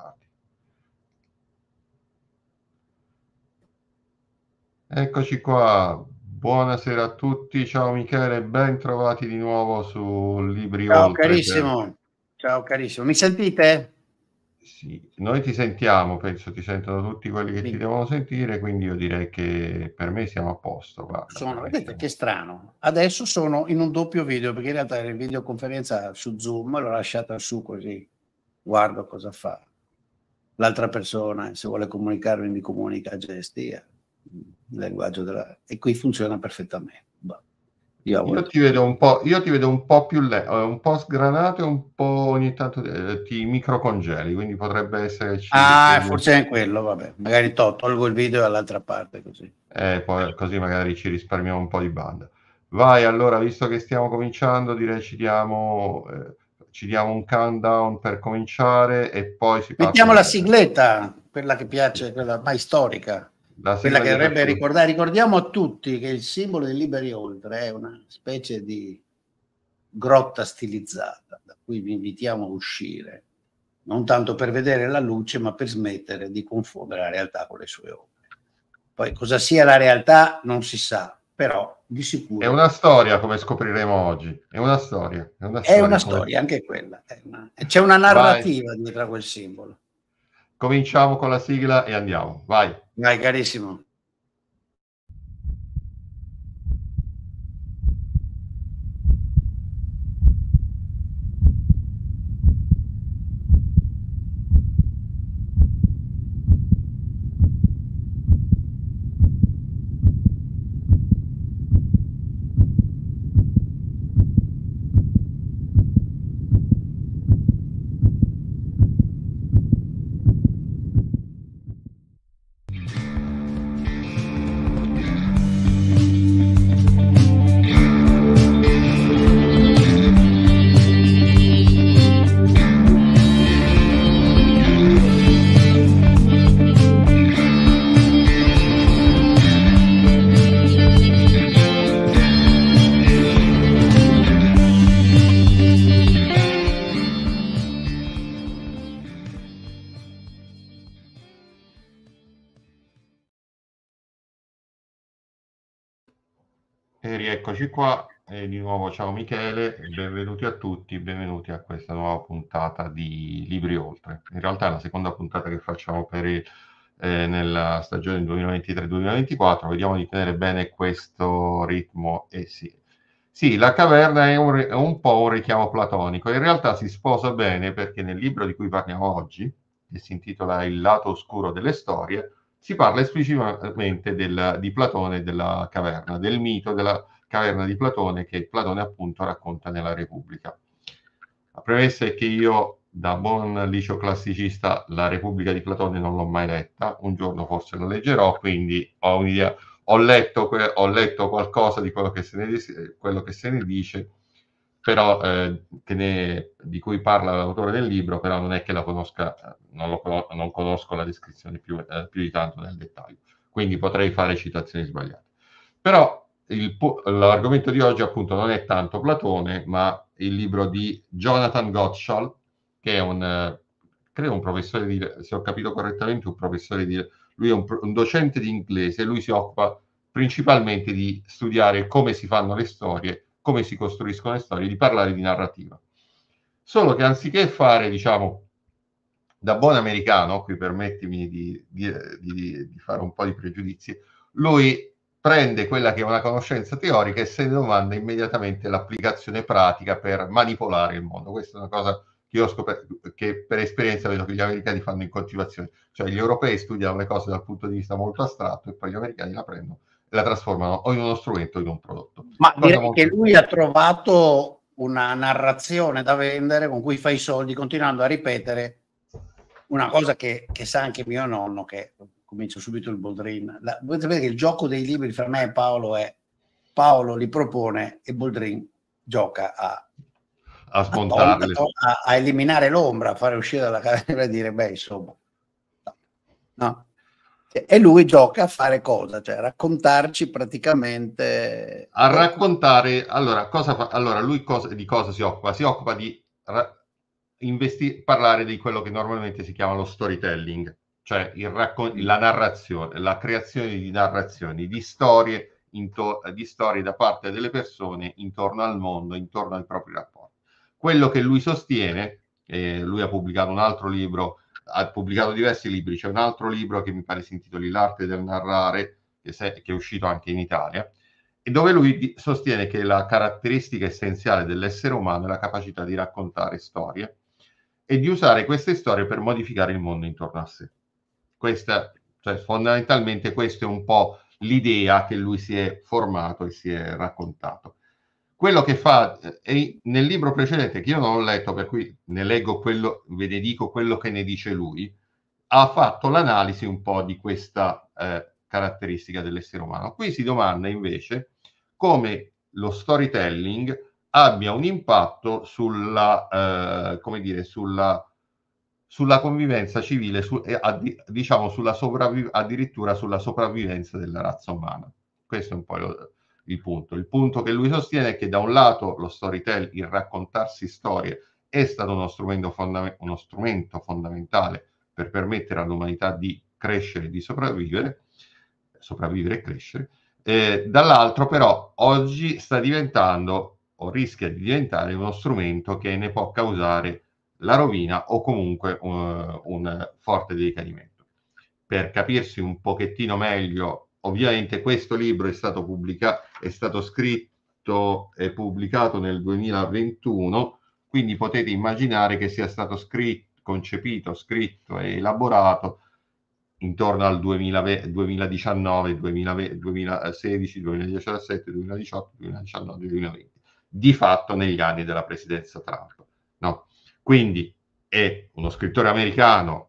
mercati. Eccoci qua, buonasera a tutti, ciao Michele, ben trovati di nuovo su Libri Ciao Oltre. carissimo, ciao carissimo, mi sentite? Sì, noi ti sentiamo, penso ti sentono tutti quelli che sì. ti devono sentire, quindi io direi che per me siamo a posto. Guarda, sono, vedete che strano, adesso sono in un doppio video, perché in realtà era in videoconferenza su Zoom, l'ho lasciata su così, guardo cosa fa l'altra persona, se vuole comunicarmi, mi comunica a gesti, il mm, linguaggio della... e qui funziona perfettamente. Boh. Io, io, ti vedo un po', io ti vedo un po' più le- eh, un po' sgranato e un po' ogni tanto eh, ti micro microcongeli, quindi potrebbe esserci... Ah, eh, forse è quello, vabbè. Magari to- tolgo il video dall'altra parte così. Eh, poi, così magari ci risparmiamo un po' di banda. Vai, allora, visto che stiamo cominciando, direi ci diamo... Eh, ci diamo un countdown per cominciare e poi si Mettiamo la sigletta, quella che piace, quella mai storica. la Quella che dovrebbe ricordare, ricordiamo a tutti che il simbolo dei Liberi Oltre è una specie di grotta stilizzata da cui vi invitiamo a uscire, non tanto per vedere la luce, ma per smettere di confondere la realtà con le sue opere. Poi cosa sia la realtà non si sa, però di sicuro... È una storia, come scopriremo oggi. È una storia. È una storia, è una storia anche quella. Una... C'è una narrativa Vai. dietro a quel simbolo. Cominciamo con la sigla e andiamo. Vai. Vai, carissimo. qua e di nuovo ciao Michele, benvenuti a tutti, benvenuti a questa nuova puntata di Libri Oltre. In realtà è la seconda puntata che facciamo per il, eh, nella stagione 2023-2024, vediamo di tenere bene questo ritmo e sì. Sì, la caverna è un, è un po' un richiamo platonico, in realtà si sposa bene perché nel libro di cui parliamo oggi, che si intitola Il lato oscuro delle storie, si parla esplicitamente del, di Platone e della caverna, del mito della caverna di Platone che Platone appunto racconta nella Repubblica. La premessa è che io da buon liceo classicista la Repubblica di Platone non l'ho mai letta, un giorno forse la leggerò, quindi ho un'idea, ho letto, ho letto qualcosa di quello che se ne, quello che se ne dice, però eh, ne, di cui parla l'autore del libro, però non è che la conosca, non, lo, non conosco la descrizione più, eh, più di tanto nel dettaglio, quindi potrei fare citazioni sbagliate. Però il, l'argomento di oggi appunto non è tanto Platone, ma il libro di Jonathan Gottschall, che è un, credo un professore di, se ho capito correttamente, un professore di, lui è un, un docente di inglese, lui si occupa principalmente di studiare come si fanno le storie, come si costruiscono le storie, di parlare di narrativa. Solo che anziché fare, diciamo, da buon americano, qui permettimi di, di, di, di fare un po' di pregiudizi, lui prende quella che è una conoscenza teorica e se ne domanda immediatamente l'applicazione pratica per manipolare il mondo. Questa è una cosa che io scoperto, che per esperienza vedo che gli americani fanno in continuazione. Cioè gli europei studiano le cose dal punto di vista molto astratto e poi gli americani la prendono e la trasformano o in uno strumento o in un prodotto. Ma cosa direi che lui ha trovato una narrazione da vendere con cui fai i soldi continuando a ripetere una cosa che, che sa anche mio nonno che comincio subito il Boldrin. La, voi sapete che il gioco dei libri fra me e Paolo è Paolo li propone e Boldrin gioca a, a smontarli, a, a, a, eliminare l'ombra, a fare uscire dalla carriera e dire, beh, insomma, no. E lui gioca a fare cosa? Cioè, raccontarci praticamente... A raccontare, allora, cosa fa, allora lui cosa, di cosa si occupa? Si occupa di ra- investi- parlare di quello che normalmente si chiama lo storytelling, cioè raccon- la narrazione, la creazione di narrazioni, di storie, intor- di storie da parte delle persone intorno al mondo, intorno ai propri rapporti. Quello che lui sostiene, eh, lui ha pubblicato un altro libro, ha pubblicato diversi libri, c'è un altro libro che mi pare si intitoli L'arte del narrare, che, se- che è uscito anche in Italia, e dove lui sostiene che la caratteristica essenziale dell'essere umano è la capacità di raccontare storie e di usare queste storie per modificare il mondo intorno a sé. Questa, cioè, fondamentalmente questa è un po' l'idea che lui si è formato e si è raccontato. Quello che fa eh, nel libro precedente, che io non ho letto, per cui ne leggo quello, ve ne dico quello che ne dice lui, ha fatto l'analisi un po' di questa eh, caratteristica dell'essere umano. Qui si domanda invece come lo storytelling abbia un impatto sulla, eh, come dire, sulla sulla convivenza civile, su, eh, addi, diciamo sulla sopravvi- addirittura sulla sopravvivenza della razza umana. Questo è un po' lo, il punto. Il punto che lui sostiene è che da un lato lo storytelling, il raccontarsi storie, è stato uno strumento, fonda- uno strumento fondamentale per permettere all'umanità di crescere, di sopravvivere, sopravvivere e crescere. Eh, dall'altro però oggi sta diventando o rischia di diventare uno strumento che ne può causare la rovina o comunque un, eh, un forte decadimento. Per capirsi un pochettino meglio, ovviamente questo libro è stato, pubblica- è stato scritto e pubblicato nel 2021, quindi potete immaginare che sia stato scritto, concepito, scritto e elaborato intorno al 2000, 2019, 2000, 2016, 2017, 2018, 2019, 2020, di fatto negli anni della presidenza Trump. No? Quindi è uno scrittore americano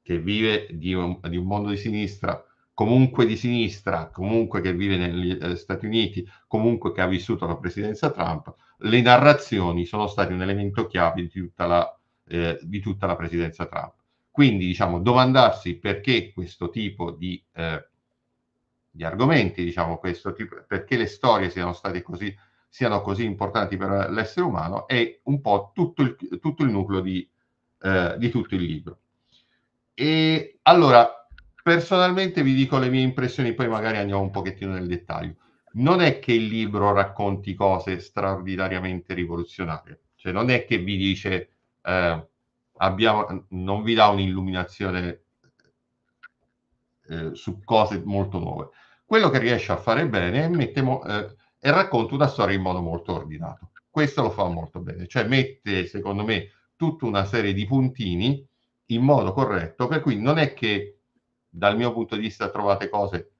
che vive di un, di un mondo di sinistra, comunque di sinistra, comunque che vive negli eh, Stati Uniti, comunque che ha vissuto la presidenza Trump, le narrazioni sono state un elemento chiave di tutta la, eh, di tutta la presidenza Trump. Quindi, diciamo, domandarsi perché questo tipo di, eh, di argomenti, diciamo, questo tipo, perché le storie siano state così siano così importanti per l'essere umano è un po' tutto il, tutto il nucleo di, eh, di, tutto il libro. E allora, personalmente vi dico le mie impressioni, poi magari andiamo un pochettino nel dettaglio. Non è che il libro racconti cose straordinariamente rivoluzionarie, cioè non è che vi dice, eh, abbiamo, non vi dà un'illuminazione eh, su cose molto nuove. Quello che riesce a fare bene è mettere e racconta una storia in modo molto ordinato. Questo lo fa molto bene, cioè mette, secondo me, tutta una serie di puntini in modo corretto, per cui non è che dal mio punto di vista trovate cose,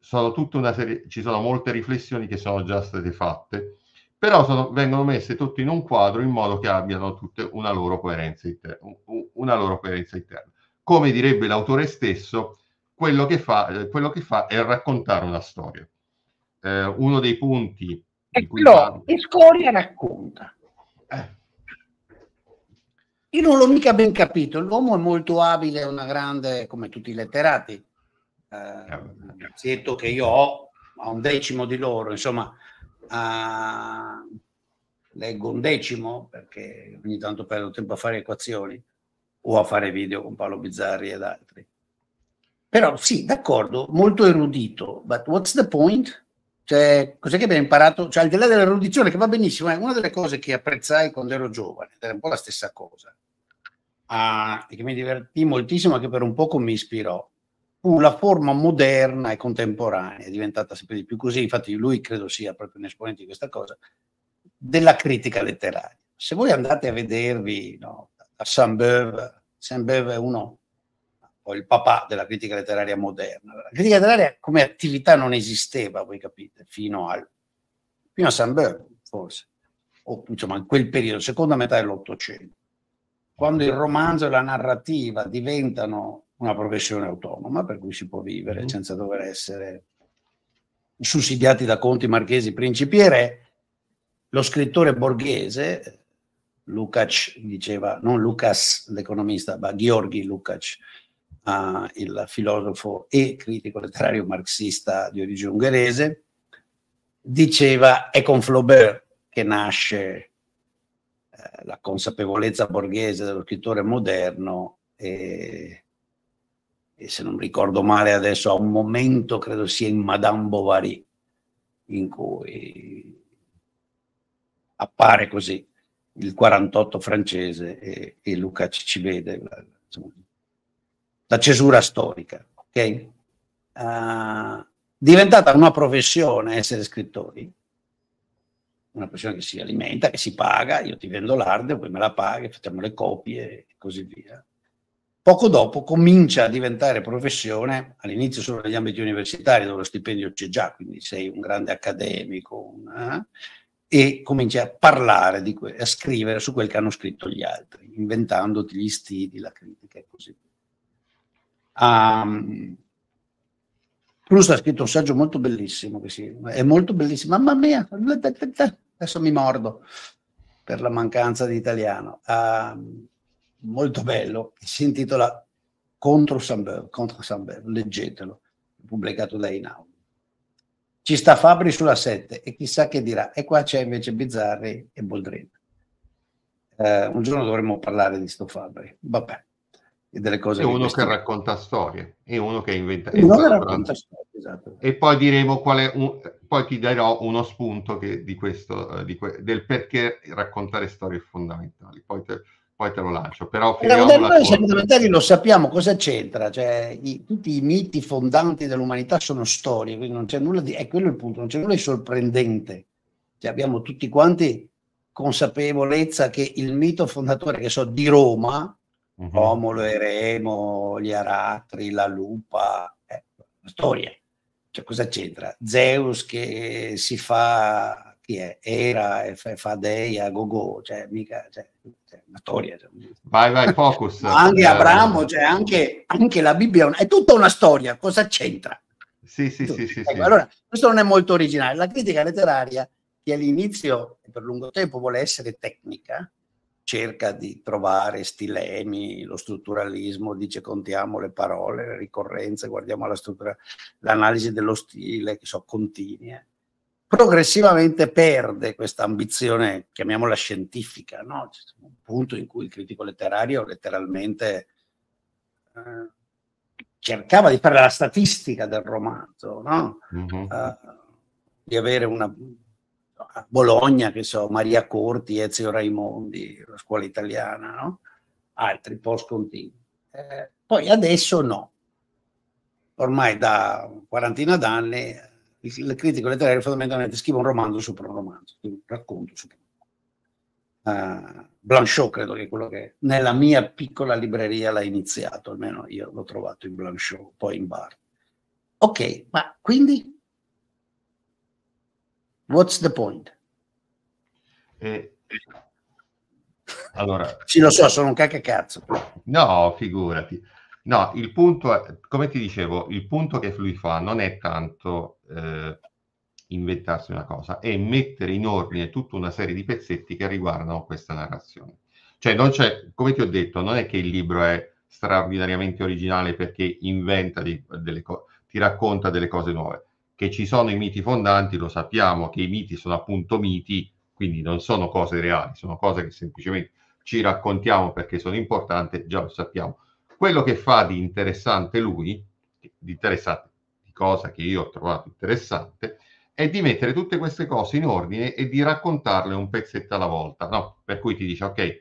sono tutta una serie, ci sono molte riflessioni che sono già state fatte, però sono, vengono messe tutte in un quadro in modo che abbiano tutte una loro coerenza interna. Una loro coerenza interna. Come direbbe l'autore stesso, quello che fa, quello che fa è raccontare una storia eh, uno dei punti... E quello e Scoria racconta. Eh. Io non l'ho mica ben capito, l'uomo è molto abile, è una grande, come tutti i letterati, eh, eh un pezzetto che io ho a un decimo di loro, insomma, a... Eh, leggo un decimo perché ogni tanto perdo tempo a fare equazioni o a fare video con Paolo Bizzarri ed altri. Però sì, d'accordo, molto erudito, but what's the point? Cioè, cos'è che abbiamo imparato? Cioè, al di là dell'erudizione, che va benissimo, è eh, una delle cose che apprezzai quando ero giovane, era un po' la stessa cosa, ah, e che mi divertì moltissimo e che per un poco mi ispirò. Fu la forma moderna e contemporanea, è diventata sempre di più così, infatti lui credo sia proprio un esponente di questa cosa, della critica letteraria. Se voi andate a vedervi no, a Saint-Beuve, Saint-Beuve è uno o il papà della critica letteraria moderna. La critica letteraria come attività non esisteva, voi capite, fino, al, fino a Sandberg, forse, o insomma in quel periodo, seconda metà dell'Ottocento, quando il romanzo e la narrativa diventano una professione autonoma per cui si può vivere mm-hmm. senza dover essere sussidiati da conti marchesi, principi e re, lo scrittore borghese, Lukács diceva, non Lukács l'economista, ma Gheorghi Lukács, uh, il filosofo e critico letterario marxista di origine ungherese, diceva è con Flaubert che nasce eh, la consapevolezza borghese dello scrittore moderno e, e, se non ricordo male adesso a un momento credo sia in Madame Bovary in cui appare così il 48 francese e, e Luca ci vede. Insomma, la cesura storica, ok? Uh, diventata una professione essere scrittori, una professione che si alimenta, che si paga, io ti vendo l'arte, poi me la paghi, facciamo le copie e così via. Poco dopo comincia a diventare professione, all'inizio solo negli ambiti universitari dove lo stipendio c'è già, quindi sei un grande accademico, una, eh, e cominci a parlare, que- a scrivere su quel che hanno scritto gli altri, inventandoti gli stili, la critica e così via. Um, ehm, Proust ha scritto un saggio molto bellissimo, si, è molto bellissimo, mamma mia, adesso mi mordo per la mancanza di italiano, um, molto bello, si intitola Contro Sambeur, contro Sambeur, leggetelo, pubblicato da Inaudi. Ci sta Fabri sulla 7 e chissà che dirà, e qua c'è invece Bizzarri e Boldrin. Uh, ehm, un giorno dovremmo parlare di sto Fabri, vabbè e delle cose. E uno che racconta storie, e uno che inventa. Uno che esatto, racconta storie, esatto. E poi diremo qual è un, poi ti darò uno spunto che, di questo, eh, di que, del perché raccontare storie fondamentali. Poi te, poi te lo lancio. Però noi sacramentali lo sappiamo cosa c'entra, cioè, i, tutti i miti fondanti dell'umanità sono storie, quindi non c'è nulla di... è quello il punto, non c'è nulla di sorprendente. Cioè, abbiamo tutti quanti consapevolezza che il mito fondatore, che so, di Roma, Romolo mhm. huh e Remo, gli aratri, la lupa, eh, storia. Cioè, cosa c'entra? Zeus che si fa, chi è? Era e fa, fa dei a gogo, cioè, mica, cioè, cioè, una storia. Cioè. Vai, vai, focus. anche eh, Abramo, cioè, anche, anche la Bibbia, è tutta una storia, cosa c'entra? Sì, sì, sì, sì, ecco, Allora, questo non è molto originale. La critica letteraria, che all'inizio e per lungo tempo vuole essere tecnica, cerca di trovare stilemi, lo strutturalismo dice contiamo le parole, le ricorrenze, guardiamo la struttura, l'analisi dello stile, che so, continua. Eh. Progressivamente perde questa ambizione, chiamiamola scientifica, no? C'è un punto in cui il critico letterario letteralmente eh, cercava di fare la statistica del romanzo, no? mm-hmm. uh, di avere una Bologna, che so, Maria Corti, Ezio Raimondi, la scuola italiana, no? altri post-continui. Eh, poi adesso no. Ormai da quarantina d'anni il, il critico letterario fondamentalmente scrive un romanzo sopra un romanzo, un racconto sopra un Uh, Blanchot credo che è quello che nella mia piccola libreria l'ha iniziato, almeno io l'ho trovato in Blanchot, poi in bar. Ok, ma quindi What's the point? Eh, allora, sì, lo so, sono un cazzo. No, figurati. No, il punto, è, come ti dicevo, il punto che lui fa non è tanto eh, inventarsi una cosa, è mettere in ordine tutta una serie di pezzetti che riguardano questa narrazione. Cioè, non c'è, come ti ho detto, non è che il libro è straordinariamente originale perché inventa di, delle cose, ti racconta delle cose nuove che ci sono i miti fondanti, lo sappiamo che i miti sono appunto miti, quindi non sono cose reali, sono cose che semplicemente ci raccontiamo perché sono importanti, già lo sappiamo. Quello che fa di interessante lui, di interessante, di cosa che io ho trovato interessante, è di mettere tutte queste cose in ordine e di raccontarle un pezzetto alla volta, no? Per cui ti dice, ok,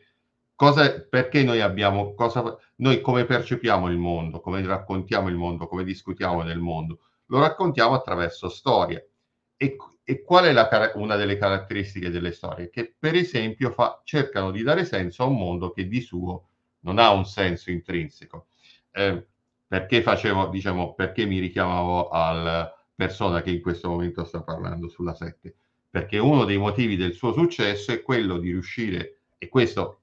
cosa, perché noi abbiamo, cosa, noi come percepiamo il mondo, come raccontiamo il mondo, come discutiamo nel mondo, lo raccontiamo attraverso storie. E, e qual è la, una delle caratteristiche delle storie? Che per esempio fa, cercano di dare senso a un mondo che di suo non ha un senso intrinseco. Eh, perché, facevo, diciamo, perché mi richiamavo al persona che in questo momento sta parlando sulla 7? Perché uno dei motivi del suo successo è quello di riuscire, e questo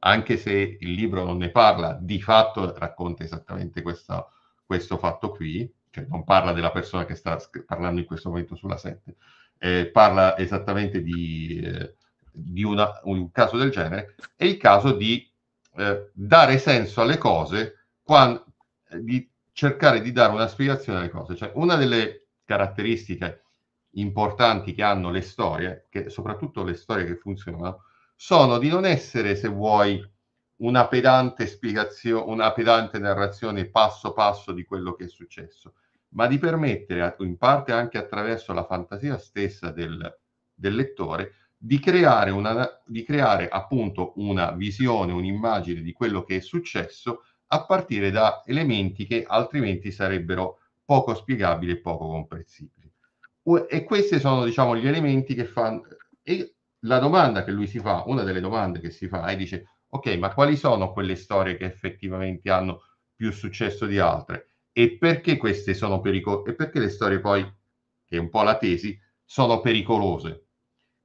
anche se il libro non ne parla, di fatto racconta esattamente questa, questo fatto qui, cioè non parla della persona che sta parlando in questo momento sulla 7, eh, parla esattamente di, eh, di una, un caso del genere, è il caso di eh, dare senso alle cose, quando, eh, di cercare di dare una spiegazione alle cose. Cioè, una delle caratteristiche importanti che hanno le storie, che, soprattutto le storie che funzionano, sono di non essere, se vuoi, una pedante spiegazione, una pedante narrazione passo passo di quello che è successo, ma di permettere, in parte anche attraverso la fantasia stessa del, del lettore, di creare, una, di creare appunto una visione, un'immagine di quello che è successo a partire da elementi che altrimenti sarebbero poco spiegabili e poco comprensibili. E questi sono, diciamo, gli elementi che fanno... E la domanda che lui si fa, una delle domande che si fa, è dice, ok, ma quali sono quelle storie che effettivamente hanno più successo di altre? E perché queste sono pericolose? E perché le storie poi, che è un po' la tesi, sono pericolose?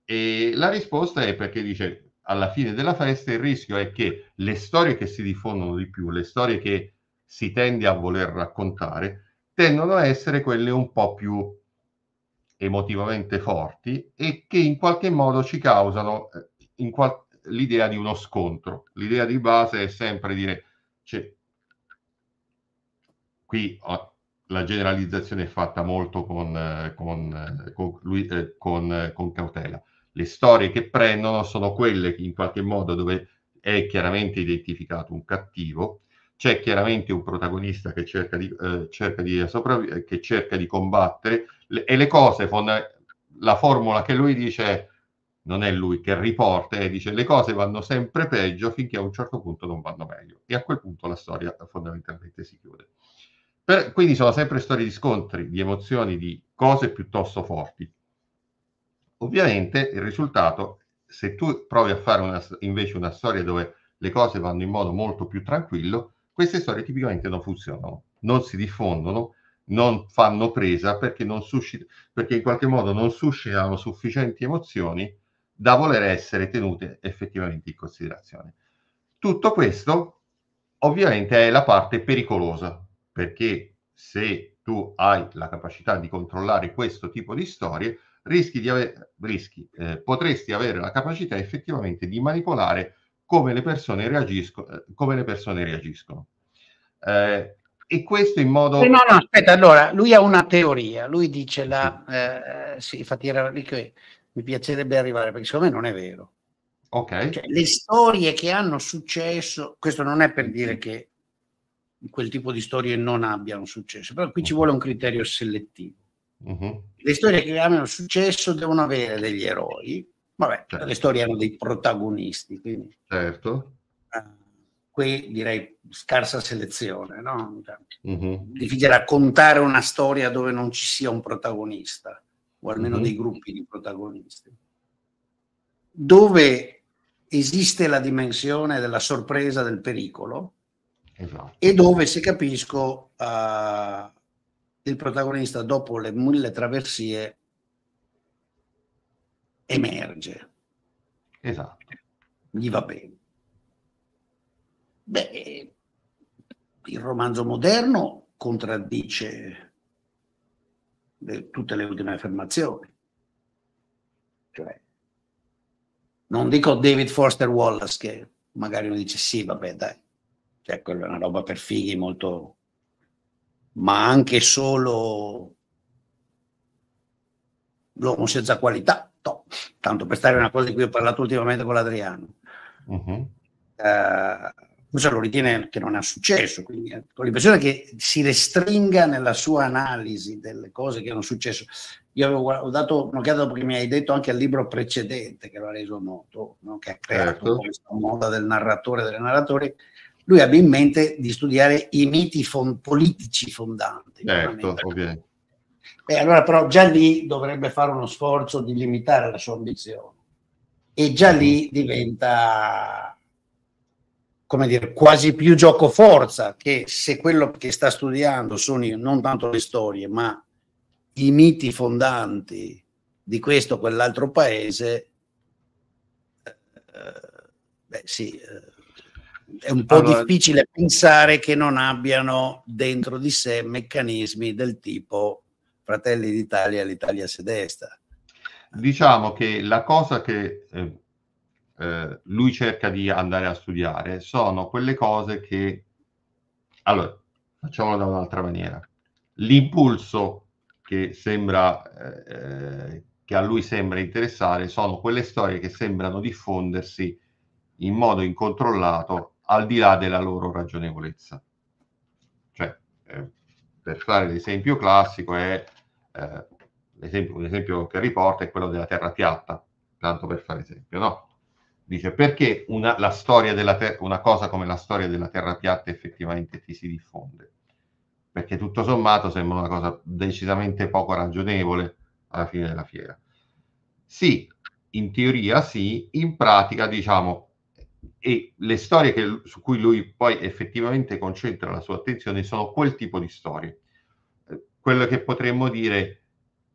E la risposta è perché dice alla fine della festa il rischio è che le storie che si diffondono di più, le storie che si tende a voler raccontare, tendono a essere quelle un po' più emotivamente forti e che in qualche modo ci causano eh, qual- l'idea di uno scontro. L'idea di base è sempre dire cioè, qui ho, la generalizzazione è fatta molto con, eh, con, eh, con, lui, eh, eh, con, cautela. Le storie che prendono sono quelle in qualche modo dove è chiaramente identificato un cattivo, c'è chiaramente un protagonista che cerca di, eh, cerca di, sopravvi- che cerca di combattere le, e le cose, fonda- la formula che lui dice non è lui che riporta e dice le cose vanno sempre peggio finché a un certo punto non vanno meglio e a quel punto la storia fondamentalmente si chiude. Per, quindi sono sempre storie di scontri, di emozioni, di cose piuttosto forti. Ovviamente il risultato, se tu provi a fare una, invece una storia dove le cose vanno in modo molto più tranquillo, queste storie tipicamente non funzionano, non si diffondono, non fanno presa perché, non suscita, perché in qualche modo non suscitano sufficienti emozioni da voler essere tenute effettivamente in considerazione. Tutto questo ovviamente è la parte pericolosa perché se tu hai la capacità di controllare questo tipo di storie, rischi di avere, rischi, eh, potresti avere la capacità effettivamente di manipolare come le persone, reagisco, eh, come le persone reagiscono. Eh, e questo in modo... Eh, no, no, aspetta, allora, lui ha una teoria, lui dice la... Eh, sì, infatti era lì che mi piacerebbe arrivare, perché secondo me non è vero. Okay. Cioè, le storie che hanno successo, questo non è per dire che quel tipo di storie non abbiano successo, però qui ci vuole un criterio selettivo. Uh-huh. Le storie che abbiano successo devono avere degli eroi, vabbè, certo. le storie hanno dei protagonisti, quindi... Certo. Eh, qui direi scarsa selezione, no? Uh-huh. Difficile raccontare una storia dove non ci sia un protagonista, o almeno uh-huh. dei gruppi di protagonisti. Dove esiste la dimensione della sorpresa, del pericolo, esatto. e dove, se capisco, uh, il protagonista dopo le mille traversie emerge. Esatto. Gli va bene. Beh, il romanzo moderno contraddice le, eh, tutte le ultime affermazioni. Cioè, non dico David Forster Wallace che magari uno dice sì, vabbè, dai, cioè quella è una roba per fighi molto, ma anche solo l'uomo senza qualità, no. tanto per stare una cosa di cui ho parlato ultimamente con l'Adriano. Uh-huh. Uh, cosa lo ritiene che non ha successo, quindi eh, con l'impressione che si restringa nella sua analisi delle cose che hanno successo. Io avevo, ho dato un'occhiata dopo che mi hai detto anche al libro precedente che l'ha reso noto, no? che ha creato certo. questa moda del narratore e delle narratori, lui abbia in mente di studiare i miti fond- politici fondanti. Certo, ovviamente. Beh, allora però già lì dovrebbe fare uno sforzo di limitare la sua ambizione e già lì mm-hmm. diventa, come dire, quasi più gioco forza che se quello che sta studiando sono non tanto le storie, ma i miti fondanti di questo o quell'altro paese, eh, eh beh sì. Eh, è un po' allora, difficile pensare che non abbiano dentro di sé meccanismi del tipo Fratelli d'Italia e l'Italia sedesta. Diciamo che la cosa che eh, eh, lui cerca di andare a studiare sono quelle cose che... Allora, facciamolo da un'altra maniera. L'impulso che sembra... Eh, che a lui sembra interessare sono quelle storie che sembrano diffondersi in modo incontrollato al di là della loro ragionevolezza. Cioè, eh, per fare l'esempio classico, è, eh, l'esempio, un esempio che riporta è quello della Terra piatta, tanto per fare esempio, no? Dice perché una, ter- una cosa come la storia della Terra piatta effettivamente ti si diffonde? Perché tutto sommato sembra una cosa decisamente poco ragionevole alla fine della fiera. Sì, in teoria sì, in pratica diciamo e le storie che, su cui lui poi effettivamente concentra la sua attenzione sono quel tipo di storie. Eh, Quello che potremmo dire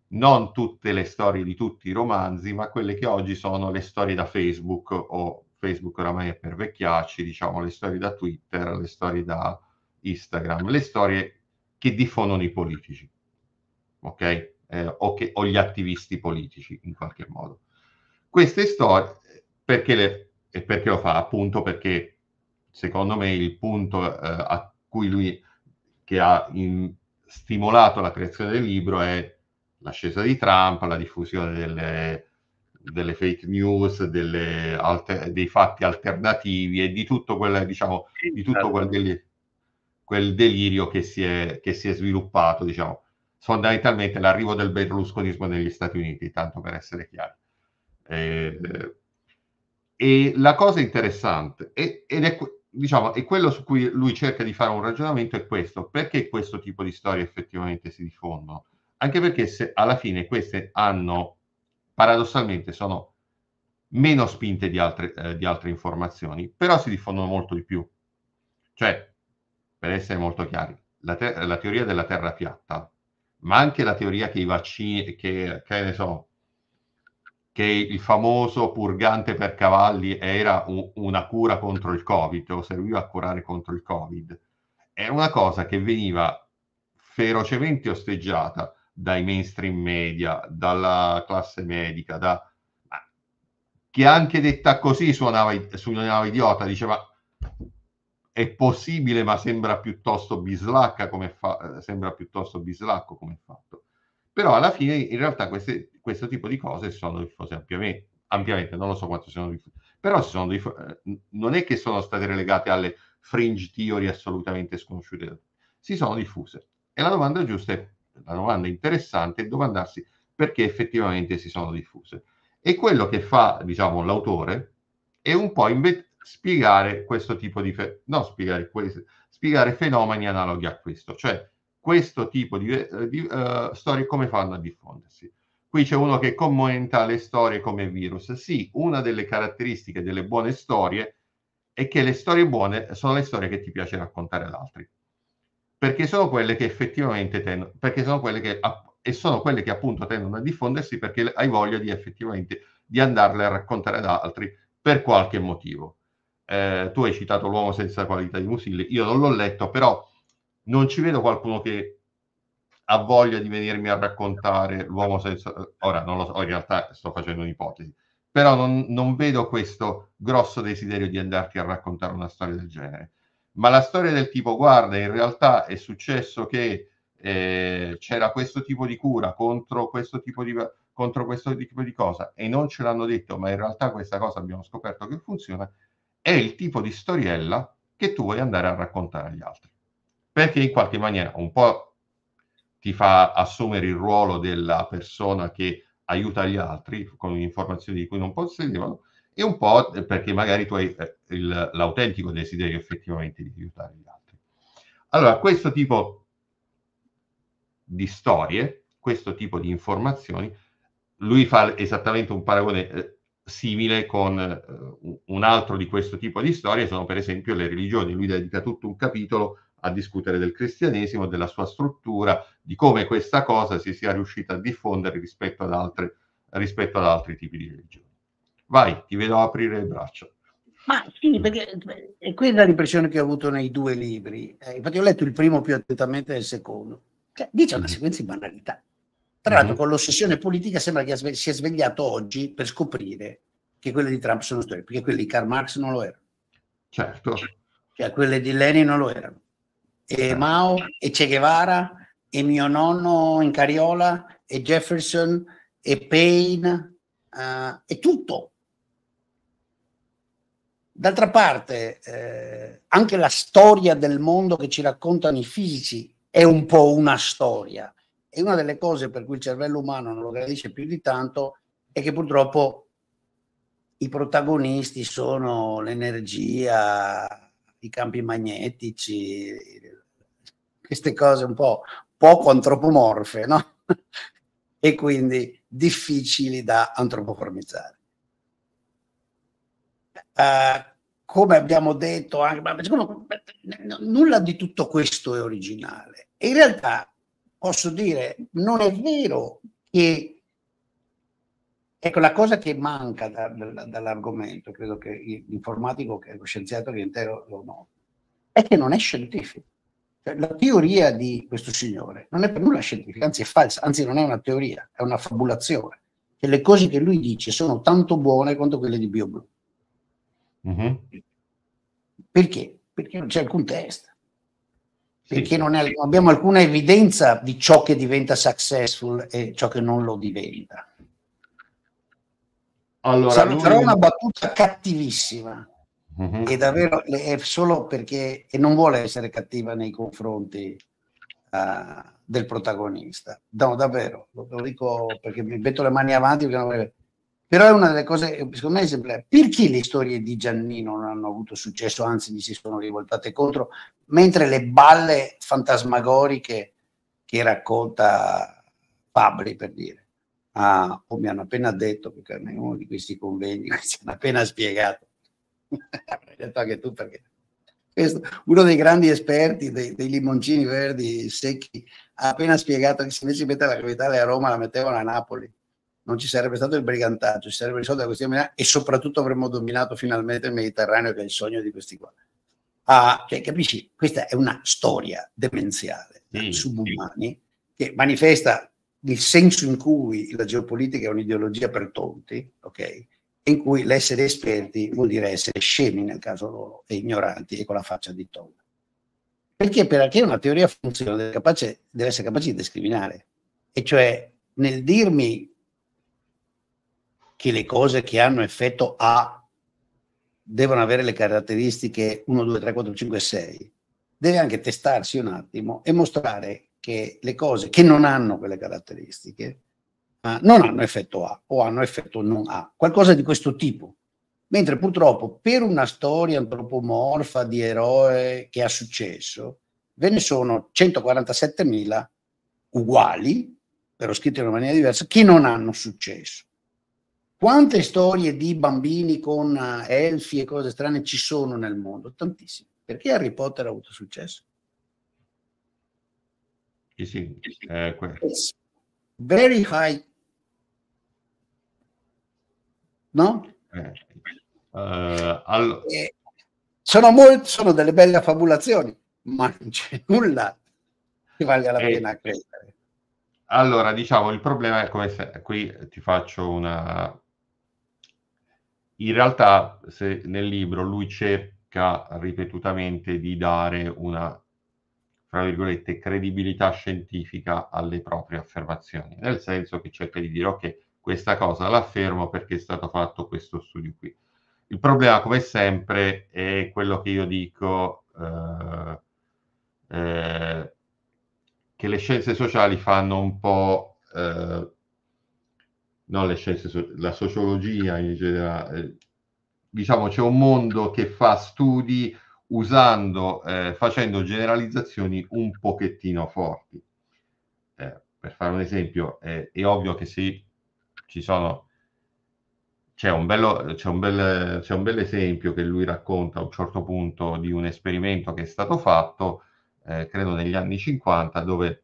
non tutte le storie di tutti i romanzi, ma quelle che oggi sono le storie da Facebook o Facebook oramai è per vecchiacci, diciamo le storie da Twitter, le storie da Instagram, le storie che diffondono i politici, ok? Eh, o, che, o gli attivisti politici in qualche modo. Queste storie, perché le, e perché lo fa? Appunto perché secondo me il punto eh, a cui lui che ha in, stimolato la creazione del libro è l'ascesa di Trump, la diffusione delle, delle fake news, delle alter, dei fatti alternativi e di tutto quel, diciamo, di tutto certo. quel, delirio, quel delirio che, si è, che si è, sviluppato, diciamo, fondamentalmente l'arrivo del berlusconismo negli Stati Uniti, tanto per essere chiari. Eh, e la cosa interessante, è, ed è, diciamo, è quello su cui lui cerca di fare un ragionamento, è questo, perché questo tipo di storie effettivamente si diffondono? Anche perché se alla fine queste hanno, paradossalmente, sono meno spinte di altre, eh, di altre informazioni, però si diffondono molto di più. Cioè, per essere molto chiari, la, te- la teoria della terra piatta, ma anche la teoria che i vaccini, che, che ne so, che il famoso purgante per cavalli era un, una cura contro il Covid, o serviva a curare contro il Covid, era una cosa che veniva ferocemente osteggiata dai mainstream media, dalla classe medica, da... che anche detta così suonava, suonava idiota, diceva è possibile ma sembra piuttosto bislacca come fa, eh, sembra piuttosto bislacco come fatto però alla fine in realtà queste, questo tipo di cose sono diffuse ampiamente, ampiamente non lo so quanto sono diffuse, però diffuse, eh, non è che sono state relegate alle fringe theory assolutamente sconosciute, si sono diffuse. E la domanda giusta, è, la domanda interessante è domandarsi perché effettivamente si sono diffuse. E quello che fa, diciamo, l'autore è un po' inve- spiegare questo tipo di... Fe- no, spiegare, que- spiegare fenomeni analoghi a questo, cioè questo tipo di, eh, di uh, storie come fanno a diffondersi. Qui c'è uno che commenta le storie come virus. Sì, una delle caratteristiche delle buone storie è che le storie buone sono le storie che ti piace raccontare ad altri, perché sono quelle che effettivamente tendono, perché sono quelle che, e sono quelle che appunto tendono a diffondersi perché hai voglia di effettivamente di andarle a raccontare ad altri per qualche motivo. Eh, tu hai citato L'uomo senza qualità di Musilli, io non l'ho letto, però non ci vedo qualcuno che ha voglia di venirmi a raccontare l'uomo senza... Ora non lo so, in realtà sto facendo un'ipotesi, però non, non vedo questo grosso desiderio di andarti a raccontare una storia del genere. Ma la storia del tipo, guarda, in realtà è successo che eh, c'era questo tipo di cura contro questo tipo di, contro questo tipo di cosa e non ce l'hanno detto, ma in realtà questa cosa abbiamo scoperto che funziona, è il tipo di storiella che tu vuoi andare a raccontare agli altri perché in qualche maniera un po' ti fa assumere il ruolo della persona che aiuta gli altri con informazioni di cui non possedevano e un po' perché magari tu hai eh, il, l'autentico desiderio effettivamente di aiutare gli altri. Allora, questo tipo di storie, questo tipo di informazioni, lui fa esattamente un paragone eh, simile con eh, un altro di questo tipo di storie, sono per esempio le religioni, lui dedica tutto un capitolo a discutere del cristianesimo, della sua struttura, di come questa cosa si sia riuscita a diffondere rispetto ad, altre, rispetto ad altri tipi di religioni. Vai, ti vedo aprire il braccio. Ma sì, mm. perché eh, è quella l'impressione che ho avuto nei due libri. Eh, infatti ho letto il primo più attentamente del secondo. Cioè, dice una mm. sequenza di banalità. Tra l'altro mm. con l'ossessione politica sembra che si è svegliato oggi per scoprire che quelle di Trump sono storie, perché quelle di Karl Marx non lo erano. Certo. Cioè quelle di Lenin non lo erano e Mao e Che Guevara e mio nonno in Cariola e Jefferson e Payne uh, e tutto. D'altra parte, eh, anche la storia del mondo che ci raccontano i fisici è un po' una storia. E una delle cose per cui il cervello umano non lo gradisce più di tanto è che purtroppo i protagonisti sono l'energia, i campi magnetici, queste cose un po' poco antropomorfe, no? e quindi difficili da antropoformizzare. Uh, eh, come abbiamo detto, anche, ma secondo, nulla di tutto questo è originale. in realtà posso dire, non è vero che... Ecco, la cosa che manca da, da, dall'argomento, credo che l'informatico, che è lo scienziato che intero lo noti, è che non è scientifico. Cioè, la teoria di questo signore non è per nulla scientifica, anzi è falsa, anzi non è una teoria, è una fabulazione. Che le cose che lui dice sono tanto buone quanto quelle di BioBlue. Mm-hmm. Perché? Perché non c'è alcun test. Perché sì. non, è, non abbiamo alcuna evidenza di ciò che diventa successful e ciò che non lo diventa. Allora, Sarà lui... una battuta cattivissima, Mm-hmm. E davvero è solo perché e non vuole essere cattiva nei confronti uh, del protagonista. No, davvero, lo, lo, dico perché mi metto le mani avanti. Non... Però è una delle cose, secondo me, sempre perché le storie di Giannino non hanno avuto successo, anzi gli si sono rivoltate contro, mentre le balle fantasmagoriche che racconta Fabri, per dire. Ah, o mi hanno appena detto, perché in uno di questi convegni ci hanno appena spiegato in realtà che tu perché questo, uno dei grandi esperti dei, dei, limoncini verdi secchi ha appena spiegato che se invece di mettere la capitale a Roma la mettevano a Napoli non ci sarebbe stato il brigantaggio, ci sarebbe risolto la questione e soprattutto avremmo dominato finalmente il Mediterraneo che è il sogno di questi qua. Ah, cioè, capisci? Questa è una storia demenziale mm. subumani che manifesta il senso in cui la geopolitica è un'ideologia per tonti, ok? in cui l'essere esperti vuol dire essere scemi nel caso loro e ignoranti e con la faccia di tomba. Perché? Perché una teoria funziona deve, capace, deve essere capace di discriminare, e cioè nel dirmi che le cose che hanno effetto A devono avere le caratteristiche 1, 2, 3, 4, 5, 6, deve anche testarsi un attimo e mostrare che le cose che non hanno quelle caratteristiche Ah, non hanno effetto A o hanno effetto non A, qualcosa di questo tipo. Mentre purtroppo per una storia antropomorfa di eroe che ha successo, ve ne sono 147.000 uguali, però scritte in una maniera diversa, che non hanno successo. Quante storie di bambini con eh, elfi e cose strane ci sono nel mondo? Tantissime. Perché Harry Potter ha avuto successo? Sì, sì, eh, que- very high. No? Eh, eh, eh sono, molto, sono delle belle affabulazioni, ma non c'è nulla che valga la eh, pena eh. credere. Allora, diciamo, il problema è come se qui ti faccio una... In realtà se nel libro lui cerca ripetutamente di dare una tra virgolette, credibilità scientifica alle proprie affermazioni, nel senso che cerca di dire ok, questa cosa l'affermo perché è stato fatto questo studio qui. Il problema, come sempre, è quello che io dico eh, eh, che le scienze sociali fanno un po'... Eh, non le scienze, la sociologia in generale, eh, diciamo c'è un mondo che fa studi usando, eh, facendo generalizzazioni un pochettino forti. Eh, per fare un esempio, eh, è ovvio che sì, ci sono c'è un, bello, c'è, un bel, c'è un, bel, esempio che lui racconta a un certo punto di un esperimento che è stato fatto, eh, credo negli anni 50, dove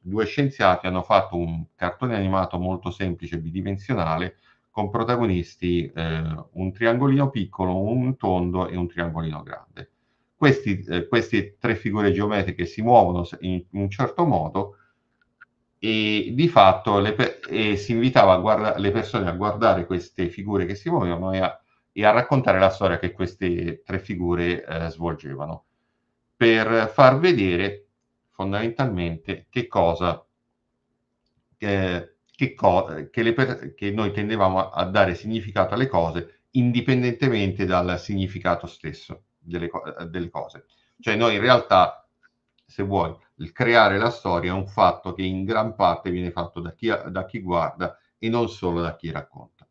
due scienziati hanno fatto un cartone animato molto semplice, bidimensionale, con protagonisti eh, un triangolino piccolo, un tondo e un triangolino grande questi, eh, queste tre figure geometriche si muovono in, in un certo modo e di fatto le, e si invitava guarda, le persone a guardare queste figure che si muovevano e a, e a raccontare la storia che queste tre figure eh, svolgevano per far vedere fondamentalmente che cosa eh, che, co- che, per- che, noi tendevamo a dare significato alle cose indipendentemente dal significato stesso delle, eh, delle cose. Cioè noi in realtà, se vuoi, il creare la storia è un fatto che in gran parte viene fatto da chi, da chi guarda e non solo da chi racconta.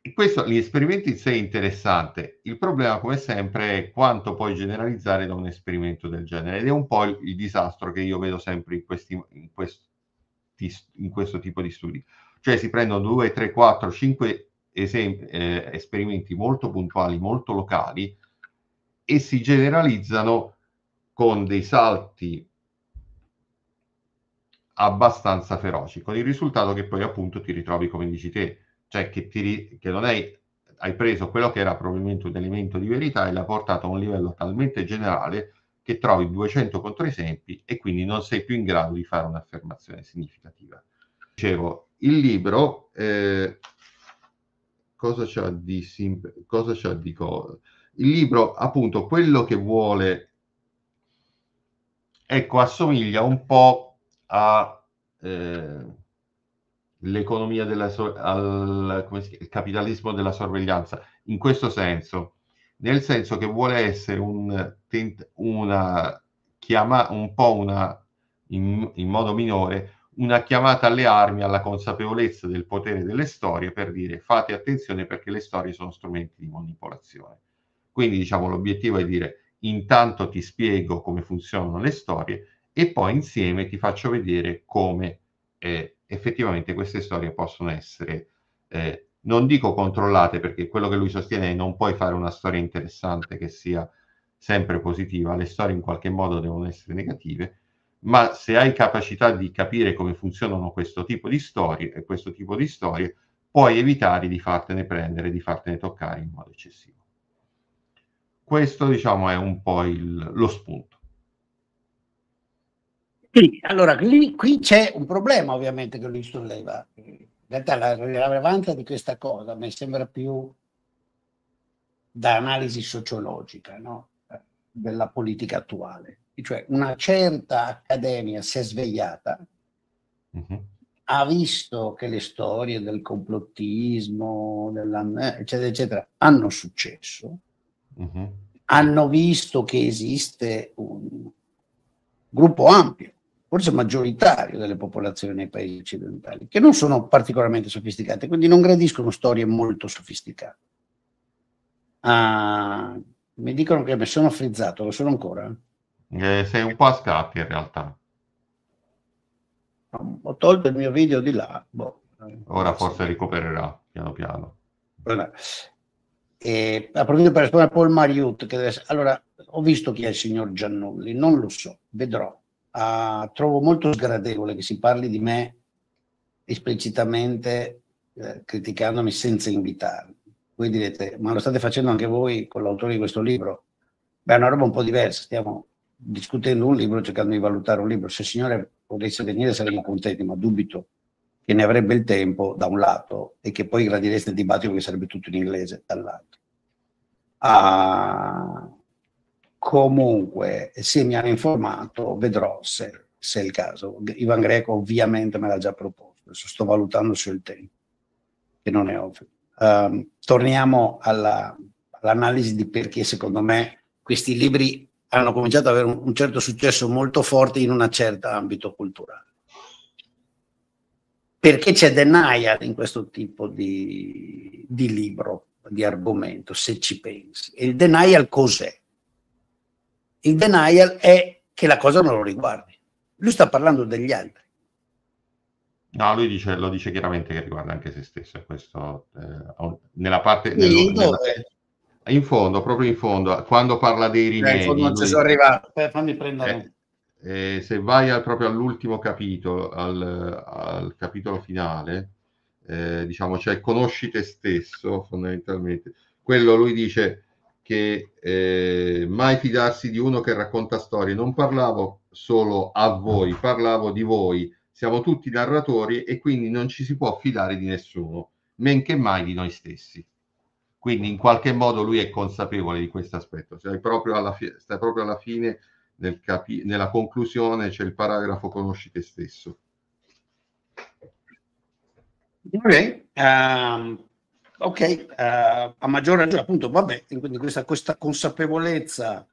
E questo, gli esperimenti in sé è interessante, il problema come sempre è quanto puoi generalizzare da un esperimento del genere ed è un po' il, il disastro che io vedo sempre in, questi, in, questi, in questo tipo di studi. Cioè si prendono due, tre, quattro, cinque esempi, eh, esperimenti molto puntuali, molto locali, e si generalizzano con dei salti abbastanza feroci, con il risultato che poi appunto ti ritrovi come dici te, cioè che, ti, che non hai, hai preso quello che era probabilmente un elemento di verità e l'ha portato a un livello talmente generale che trovi 200 controesempi e quindi non sei più in grado di fare un'affermazione significativa. Dicevo, il libro eh, cosa c'ha di, simp- cosa c'ha di co- il libro, appunto, quello che vuole, ecco, assomiglia un po' a... Eh, l'economia della so- al il capitalismo della sorveglianza in questo senso nel senso che vuole essere un, una chiama un po' una in, in, modo minore una chiamata alle armi alla consapevolezza del potere delle storie per dire fate attenzione perché le storie sono strumenti di manipolazione quindi diciamo l'obiettivo è dire intanto ti spiego come funzionano le storie e poi insieme ti faccio vedere come eh, effettivamente queste storie possono essere, eh, non dico controllate perché quello che lui sostiene è non puoi fare una storia interessante che sia sempre positiva, le storie in qualche modo devono essere negative, ma se hai capacità di capire come funzionano questo tipo di storie e questo tipo di storie, puoi evitare di fartene prendere, di fartene toccare in modo eccessivo questo diciamo è un po' il, lo spunto. Sì, allora lì, qui c'è un problema ovviamente che lui solleva. In realtà la rilevanza di questa cosa mi sembra più da analisi sociologica no? della politica attuale. Cioè una certa accademia si è svegliata, uh-huh. ha visto che le storie del complottismo, eccetera, eccetera, hanno successo uh-huh. hanno visto che esiste un gruppo ampio, forse maggioritario delle popolazioni nei paesi occidentali, che non sono particolarmente sofisticate, quindi non gradiscono storie molto sofisticate. Ah, mi dicono che mi sono frizzato, lo sono ancora? Eh, sei un po' a scatti in realtà. Ho tolto il mio video di là. Boh. Ora forse recupererà piano piano. Allora, e, eh, approfitto per rispondere a Paul Mariut, che deve allora ho visto chi è il signor Giannulli, non lo so, vedrò. Uh, trovo molto sgradevole che si parli di me esplicitamente eh, criticandomi senza invitarmi. Voi direte, ma lo state facendo anche voi con l'autore di questo libro? Beh, è una roba un po' diversa, stiamo discutendo un libro, cercando di valutare un libro. Se il signore potesse venire saremmo contenti, ma dubito che ne avrebbe il tempo da un lato e che poi gradireste il dibattito che sarebbe tutto in inglese dall'altro. Ah, comunque, se mi hanno informato, vedrò se, se, è il caso. Ivan Greco ovviamente me l'ha già proposto, adesso sto valutando sul tempo, che non è ovvio. Um, torniamo alla, all'analisi di perché secondo me questi libri hanno cominciato ad avere un, un certo successo molto forte in un certo ambito culturale perché c'è denial in questo tipo di, di libro, di argomento, se ci pensi. E il denial cos'è? Il denial è che la cosa non lo riguardi. Lui sta parlando degli altri. No, lui dice, lo dice chiaramente che riguarda anche se stesso. Questo, eh, nella parte... Sì, nel, eh. in fondo, proprio in fondo, quando parla dei rimedi... Eh, in fondo non ci sono arrivato, fammi prendere... Eh eh, se vai al, proprio all'ultimo capitolo, al, al capitolo finale, eh, diciamo, cioè conosci te stesso fondamentalmente, quello lui dice che eh, mai fidarsi di uno che racconta storie, non parlavo solo a voi, parlavo di voi, siamo tutti narratori e quindi non ci si può fidare di nessuno, men che mai di noi stessi. Quindi in qualche modo lui è consapevole di questo aspetto, cioè proprio alla fi- sta proprio alla fine nel capi- nella conclusione c'è il paragrafo conosci te stesso. Ehm, ok, um, okay. Uh, eh, a maggior ragione appunto, vabbè, quindi questa, questa consapevolezza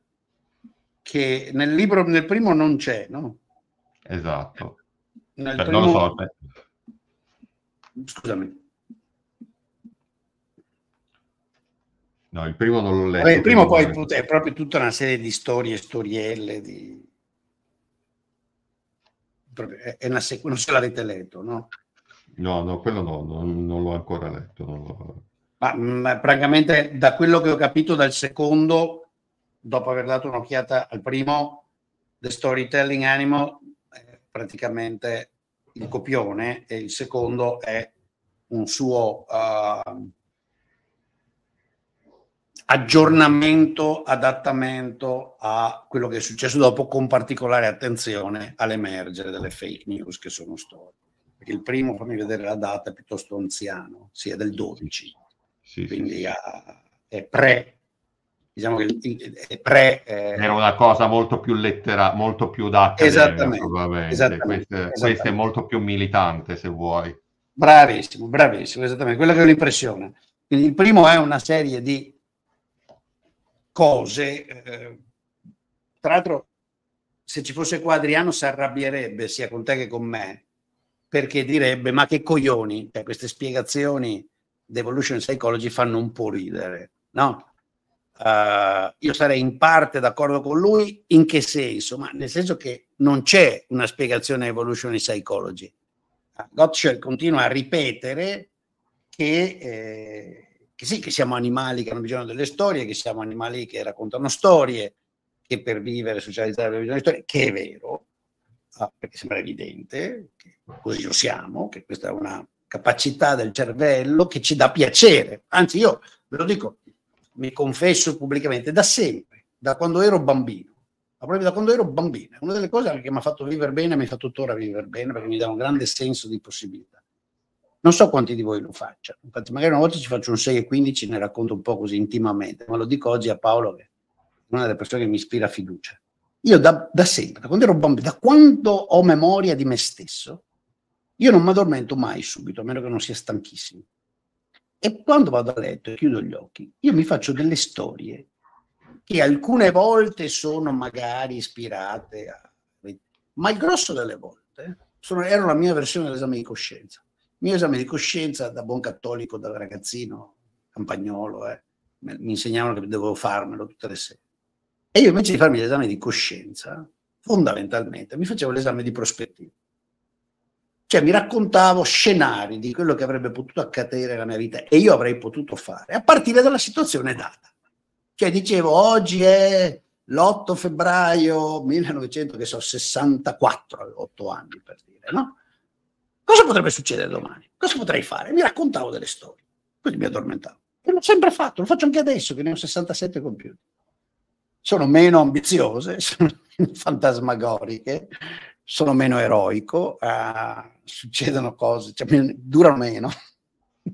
che nel libro, nel primo non c'è, no? Esatto. Nel Beh, primo... Non lo so. Cioè Scusami. No, il primo non l'ho letto. Vabbè, il primo poi è proprio tutta una serie di storie, storielle, di... è una sequ... non se l'avete letto, no? No, no, quello no, non, non l'ho ancora letto. L'ho... Ma, ma praticamente da quello che ho capito dal secondo, dopo aver dato un'occhiata al primo, The Storytelling Animal, è praticamente il copione e il secondo è un suo... Uh, aggiornamento, adattamento a quello che è successo dopo con particolare attenzione all'emergere delle fake news che sono storie. Perché il primo, fammi vedere la data, è piuttosto anziano, sì, del 12, sì, quindi sì. è pre diciamo che pre... Eh... Era una cosa molto più lettera, molto più da esattamente, probabilmente. Esattamente, Questa, Questo è molto più militante, se vuoi. Bravissimo, bravissimo, esattamente, quella che ho l'impressione. Quindi il primo è una serie di cose. Eh, tra l'altro, se ci fosse qua Adriano si arrabbierebbe sia con te che con me, perché direbbe ma che coglioni, cioè, queste spiegazioni di evolution psychology fanno un po' ridere, no? Uh, io sarei in parte d'accordo con lui, in che senso? Ma nel senso che non c'è una spiegazione evolution psychology. Gottschall continua a ripetere che eh, che sì, che siamo animali che hanno bisogno delle storie, che siamo animali che raccontano storie, che per vivere, socializzare abbiamo bisogno di storie, che è vero, ah, perché sembra evidente, che così lo siamo, che questa è una capacità del cervello che ci dà piacere. Anzi, io ve lo dico, mi confesso pubblicamente, da sempre, da quando ero bambino, ma proprio da quando ero bambino, una delle cose che mi ha fatto vivere bene, mi fa tuttora vivere bene, perché mi dà un grande senso di possibilità. Non so quanti di voi lo facciano, infatti magari una volta ci faccio un 6 e 15, e ne racconto un po' così intimamente, ma lo dico oggi a Paolo che è una delle persone che mi ispira fiducia. Io da, da sempre, da quando ero bambino, da quando ho memoria di me stesso, io non mi addormento mai subito, a meno che non sia stanchissimo. E quando vado a letto e chiudo gli occhi, io mi faccio delle storie che alcune volte sono magari ispirate a... Ma il grosso delle volte sono, era la mia versione dell'esame di coscienza mio esame di coscienza da buon cattolico, da ragazzino, campagnolo, eh, mi insegnavano che dovevo farmelo tutte le sere. E io invece di farmi l'esame di coscienza, fondamentalmente mi facevo l'esame di prospettiva. Cioè mi raccontavo scenari di quello che avrebbe potuto accadere nella mia vita e io avrei potuto fare, a partire dalla situazione data. Cioè dicevo, oggi è l'8 febbraio 1964, 8 anni per dire, no? Cosa potrebbe succedere domani? Cosa potrei fare? Mi raccontavo delle storie, quindi mi addormentavo. E l'ho sempre fatto, lo faccio anche adesso che ne ho 67 compiuti. Sono meno ambiziose, sono fantasmagoriche, sono meno eroico, uh, succedono cose, cioè, durano meno.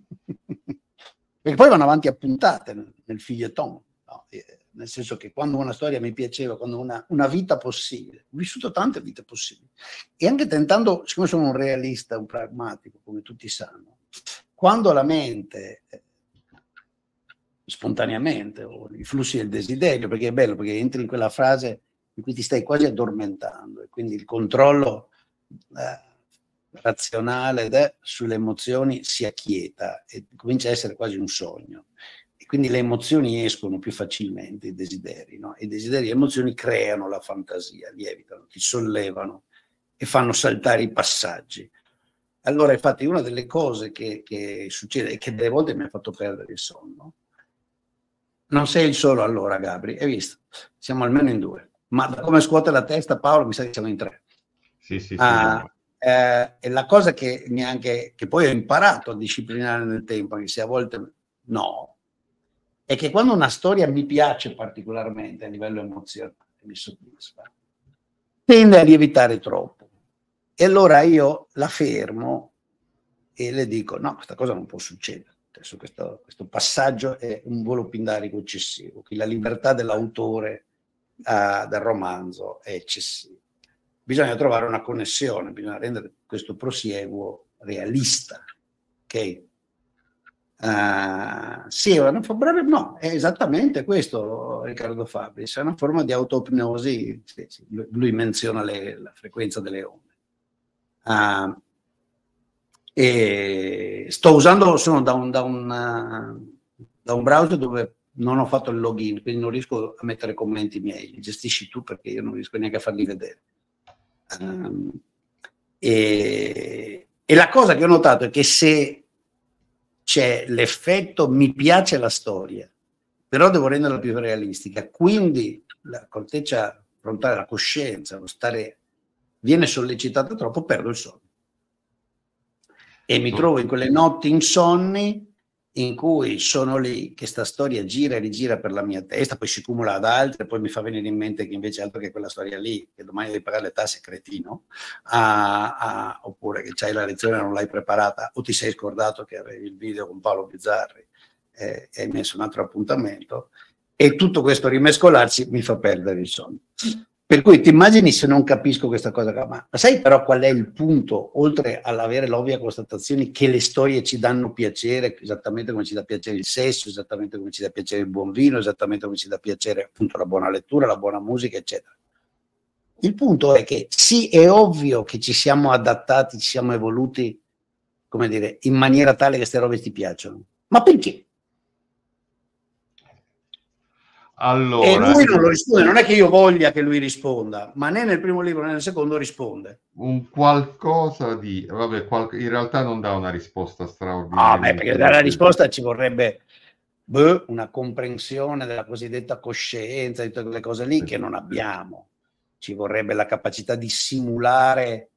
Perché poi vanno avanti a puntate nel, nel figlieton nel senso che quando una storia mi piaceva, quando una, una vita possibile, ho vissuto tante vite possibili. E anche tentando, siccome sono un realista, un pragmatico, come tutti sanno, quando la mente eh, spontaneamente o i flussi del desiderio, perché è bello, perché entri in quella frase in cui ti stai quasi addormentando e quindi il controllo eh, razionale de, eh, sulle emozioni si acchieta e comincia a essere quasi un sogno. Quindi le emozioni escono più facilmente, i desideri, no? I desideri e le emozioni creano la fantasia, lievitano, ti sollevano e fanno saltare i passaggi. Allora, infatti, una delle cose che, che succede e che delle volte mi ha fatto perdere il sonno, non sei il solo allora, Gabri, hai visto? Siamo almeno in due. Ma da come scuote la testa, Paolo, mi sa che siamo in tre. Sì, sì, sì. Ah, eh, e la cosa che, neanche, che poi ho imparato a disciplinare nel tempo, anche se a volte no, è che quando una storia mi piace particolarmente a livello emozionale, mi soddisfa, tende a lievitare troppo. E allora io la fermo e le dico, no, questa cosa non può succedere. Adesso questo, questo passaggio è un volo pindarico eccessivo, che la libertà dell'autore uh, del romanzo è eccessiva. Bisogna trovare una connessione, bisogna rendere questo prosieguo realista. Okay? Uh, sì, una forma, no, è esattamente questo Riccardo Fabris, è una forma di autopnosi, sì, sì, lui menziona le, la frequenza delle onde. Uh, e sto usando, sono da un, da, un, da un browser dove non ho fatto il login, quindi non riesco a mettere commenti miei, li gestisci tu perché io non riesco neanche a farli vedere. Um, e, e, la cosa che ho notato è che se c'è l'effetto mi piace la storia, però devo renderla più realistica. Quindi la corteccia frontale, la coscienza, lo stare viene sollecitata troppo, perdo il sonno. E mi mm. trovo in quelle notti insonni in cui sono lì che sta storia gira e rigira per la mia testa, poi si cumula ad altre, poi mi fa venire in mente che invece altro che quella storia lì, che domani devi pagare le tasse, cretino, ah, ah, oppure che c'hai la lezione e non l'hai preparata, o ti sei scordato che avevi il video con Paolo Bizzarri eh, e hai messo un altro appuntamento, e tutto questo rimescolarsi mi fa perdere il sonno. Per cui ti immagini se non capisco questa cosa ma sai però qual è il punto, oltre all'avere l'ovvia constatazione che le storie ci danno piacere, esattamente come ci dà piacere il sesso, esattamente come ci dà piacere il buon vino, esattamente come ci dà piacere appunto la buona lettura, la buona musica, eccetera. Il punto è che sì, è ovvio che ci siamo adattati, ci siamo evoluti, come dire, in maniera tale che queste robe ti piacciono, ma perché? Allora, e lui non lo eh, risponde, non è che io voglia che lui risponda, ma né nel primo libro né nel secondo risponde. Un qualcosa di... Vabbè, qual... in realtà non dà una risposta straordinaria. Ah, beh, perché dare la risposta ci vorrebbe beh, una comprensione della cosiddetta coscienza, di tutte quelle cose lì sì. che non abbiamo. Ci vorrebbe la capacità di simulare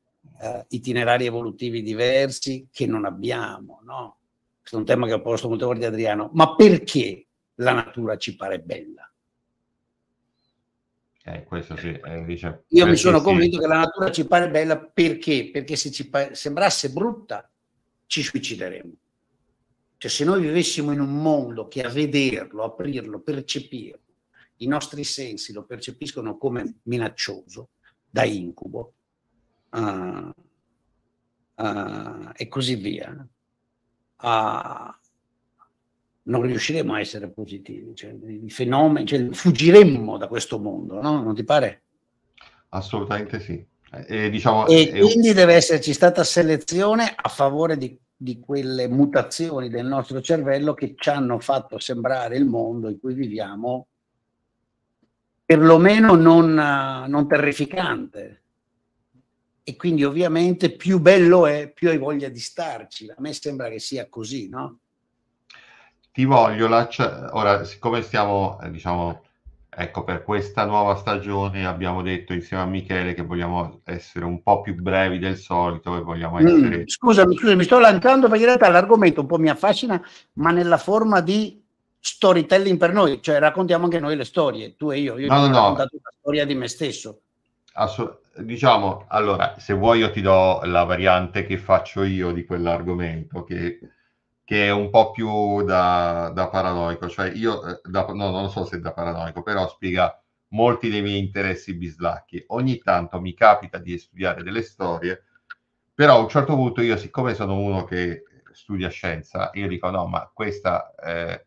eh, itinerari evolutivi diversi che non abbiamo, no? Questo è un tema che ho posto molte volte Adriano. Ma perché la natura ci pare bella? Eh, questo sì, eh, dice, Io mi sono convinto che la natura ci pare bella perché? Perché se ci pa- sembrasse brutta ci suicideremmo. Cioè se noi vivessimo in un mondo che a vederlo, aprirlo, percepirlo, i nostri sensi lo percepiscono come minaccioso, da incubo, uh, uh, e così via, uh, non riusciremo a essere positivi, cioè, i fenomeni, cioè, fuggiremmo da questo mondo, no? Non ti pare? Assolutamente sì. E, diciamo, e è... quindi deve esserci stata selezione a favore di, di, quelle mutazioni del nostro cervello che ci hanno fatto sembrare il mondo in cui viviamo perlomeno non, non terrificante. E quindi ovviamente più bello è, più hai voglia di starci. A me sembra che sia così, no? ti voglio lasciare, cioè, ora siccome stiamo, eh, diciamo, ecco, per questa nuova stagione abbiamo detto insieme a Michele che vogliamo essere un po' più brevi del solito e vogliamo mm, essere... Mm, scusami, scusami, mi sto lanciando perché in realtà l'argomento un po' mi affascina, ma nella forma di storytelling per noi, cioè raccontiamo anche noi le storie, tu e io, io no, ho no, raccontato no. storia di me stesso. Assu- diciamo, allora, se vuoi io ti do la variante che faccio io di quell'argomento, che che è un po' più da, da paranoico, cioè io, eh, da, no, non so se è da paranoico, però spiega molti dei miei interessi bislacchi. Ogni tanto mi capita di studiare delle storie, però a un certo punto io, siccome sono uno che studia scienza, io dico no, ma questa, eh,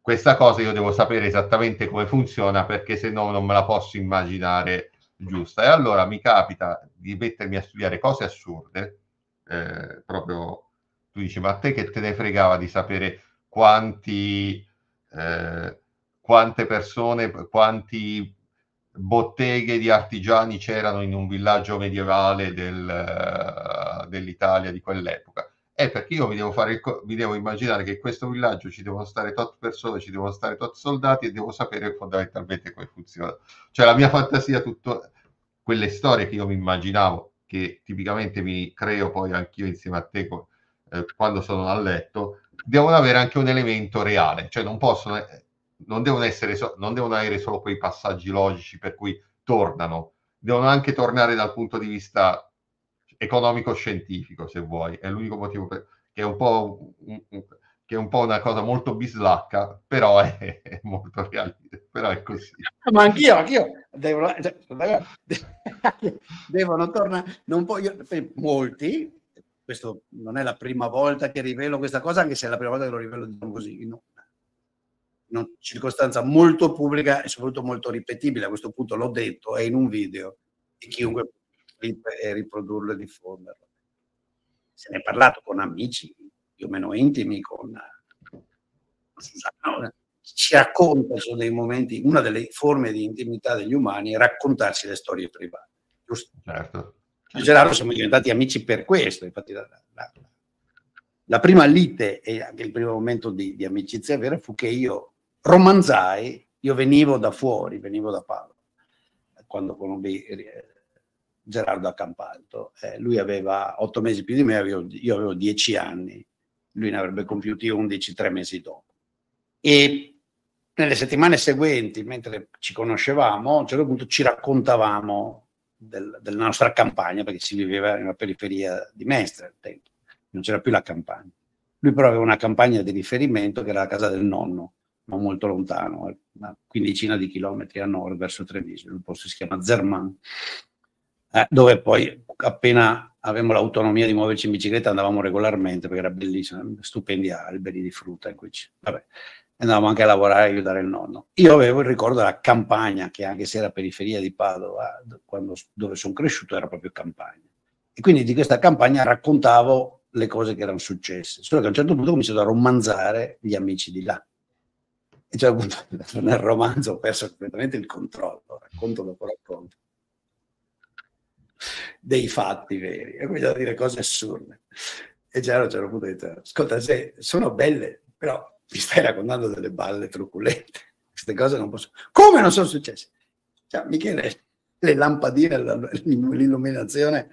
questa cosa io devo sapere esattamente come funziona perché se no non me la posso immaginare giusta. E allora mi capita di mettermi a studiare cose assurde, eh, proprio tu dici, ma a te che te ne fregava di sapere quanti, eh, quante persone, quanti botteghe di artigiani c'erano in un villaggio medievale del, eh, dell'Italia di quell'epoca. È eh, perché io mi devo, fare mi devo immaginare che in questo villaggio ci devono stare tot persone, ci devono stare tot soldati e devo sapere fondamentalmente come funziona. Cioè la mia fantasia, tutte quelle storie che io mi immaginavo, che tipicamente mi creo poi anch'io insieme a te co- eh, quando sono a letto, devono avere anche un elemento reale, cioè non possono, eh, non devono, essere non devono avere solo quei passaggi logici per cui tornano, devono anche tornare dal punto di vista economico-scientifico, se vuoi. È l'unico motivo per, che, è un po', un, un, che è un po' una cosa molto bislacca, però è, è molto realistica. Però è così. Ma anch'io, anch'io. Devono, cioè, devono tornare, non voglio, eh, molti questo non è la prima volta che rivelo questa cosa, anche se è la prima volta che lo rivelo diciamo così, in una circostanza molto pubblica e soprattutto molto ripetibile. A questo punto l'ho detto, è in un video e chiunque può riprodurlo e diffonderlo. Se ne è parlato con amici più o meno intimi, con Susanna. Ci racconta, sono dei momenti, una delle forme di intimità degli umani è raccontarsi le storie private. Giusto? Certo. Io e Gerardo siamo diventati amici per questo, infatti la, la, la prima lite e anche il primo momento di, di, amicizia vera fu che io romanzai, io venivo da fuori, venivo da Paolo, quando conobbi eh, Gerardo a Campalto, eh, lui aveva otto mesi più di me, avevo, io avevo dieci anni, lui ne avrebbe compiuti undici tre mesi dopo. E nelle settimane seguenti, mentre ci conoscevamo, a un certo punto ci raccontavamo del, della nostra campagna, perché si viveva nella periferia di Mestre, non c'era più la campagna. Lui però aveva una campagna di riferimento che era la casa del nonno, ma molto lontano, eh, una quindicina di chilometri a nord verso Treviso, un posto si chiama Zerman, eh, dove poi appena avevamo l'autonomia di muoverci in bicicletta andavamo regolarmente perché era bellissimo, stupendi alberi di frutta. In cui ci... Vabbè andavamo anche a lavorare e aiutare il nonno. Io avevo il ricordo della campagna, che anche se era periferia di Padova, quando, dove sono cresciuto era proprio campagna. E quindi di questa campagna raccontavo le cose che erano successe, solo che a un certo punto ho cominciato a romanzare gli amici di là. E cioè appunto nel romanzo ho perso completamente il controllo, racconto dopo racconto, dei fatti veri. Ho cominciato a dire cose assurde. E già a un certo punto ho detto, ascolta, se sono belle, però mi stai raccontando delle balle truculente. Queste cose non possono... Come non sono successe? Cioè, Michele, le lampadine, l'illuminazione,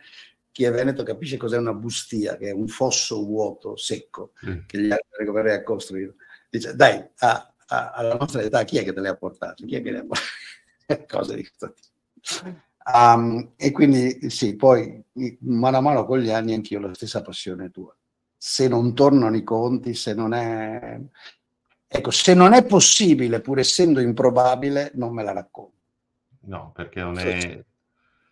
chi è veneto capisce cos'è una bustia, che è un fosso vuoto, secco, mm. che gli altri governi ha costruito. Dice, dai, a, a, alla nostra età chi è che te le ha portate? Chi è che le ha portate? cose di questo tipo. Um, e quindi sì, poi mano a mano con gli anni anch'io la stessa passione tua se non tornano i conti, se non è... Ecco, se non è possibile, pur essendo improbabile, non me la racconto. No, perché non è...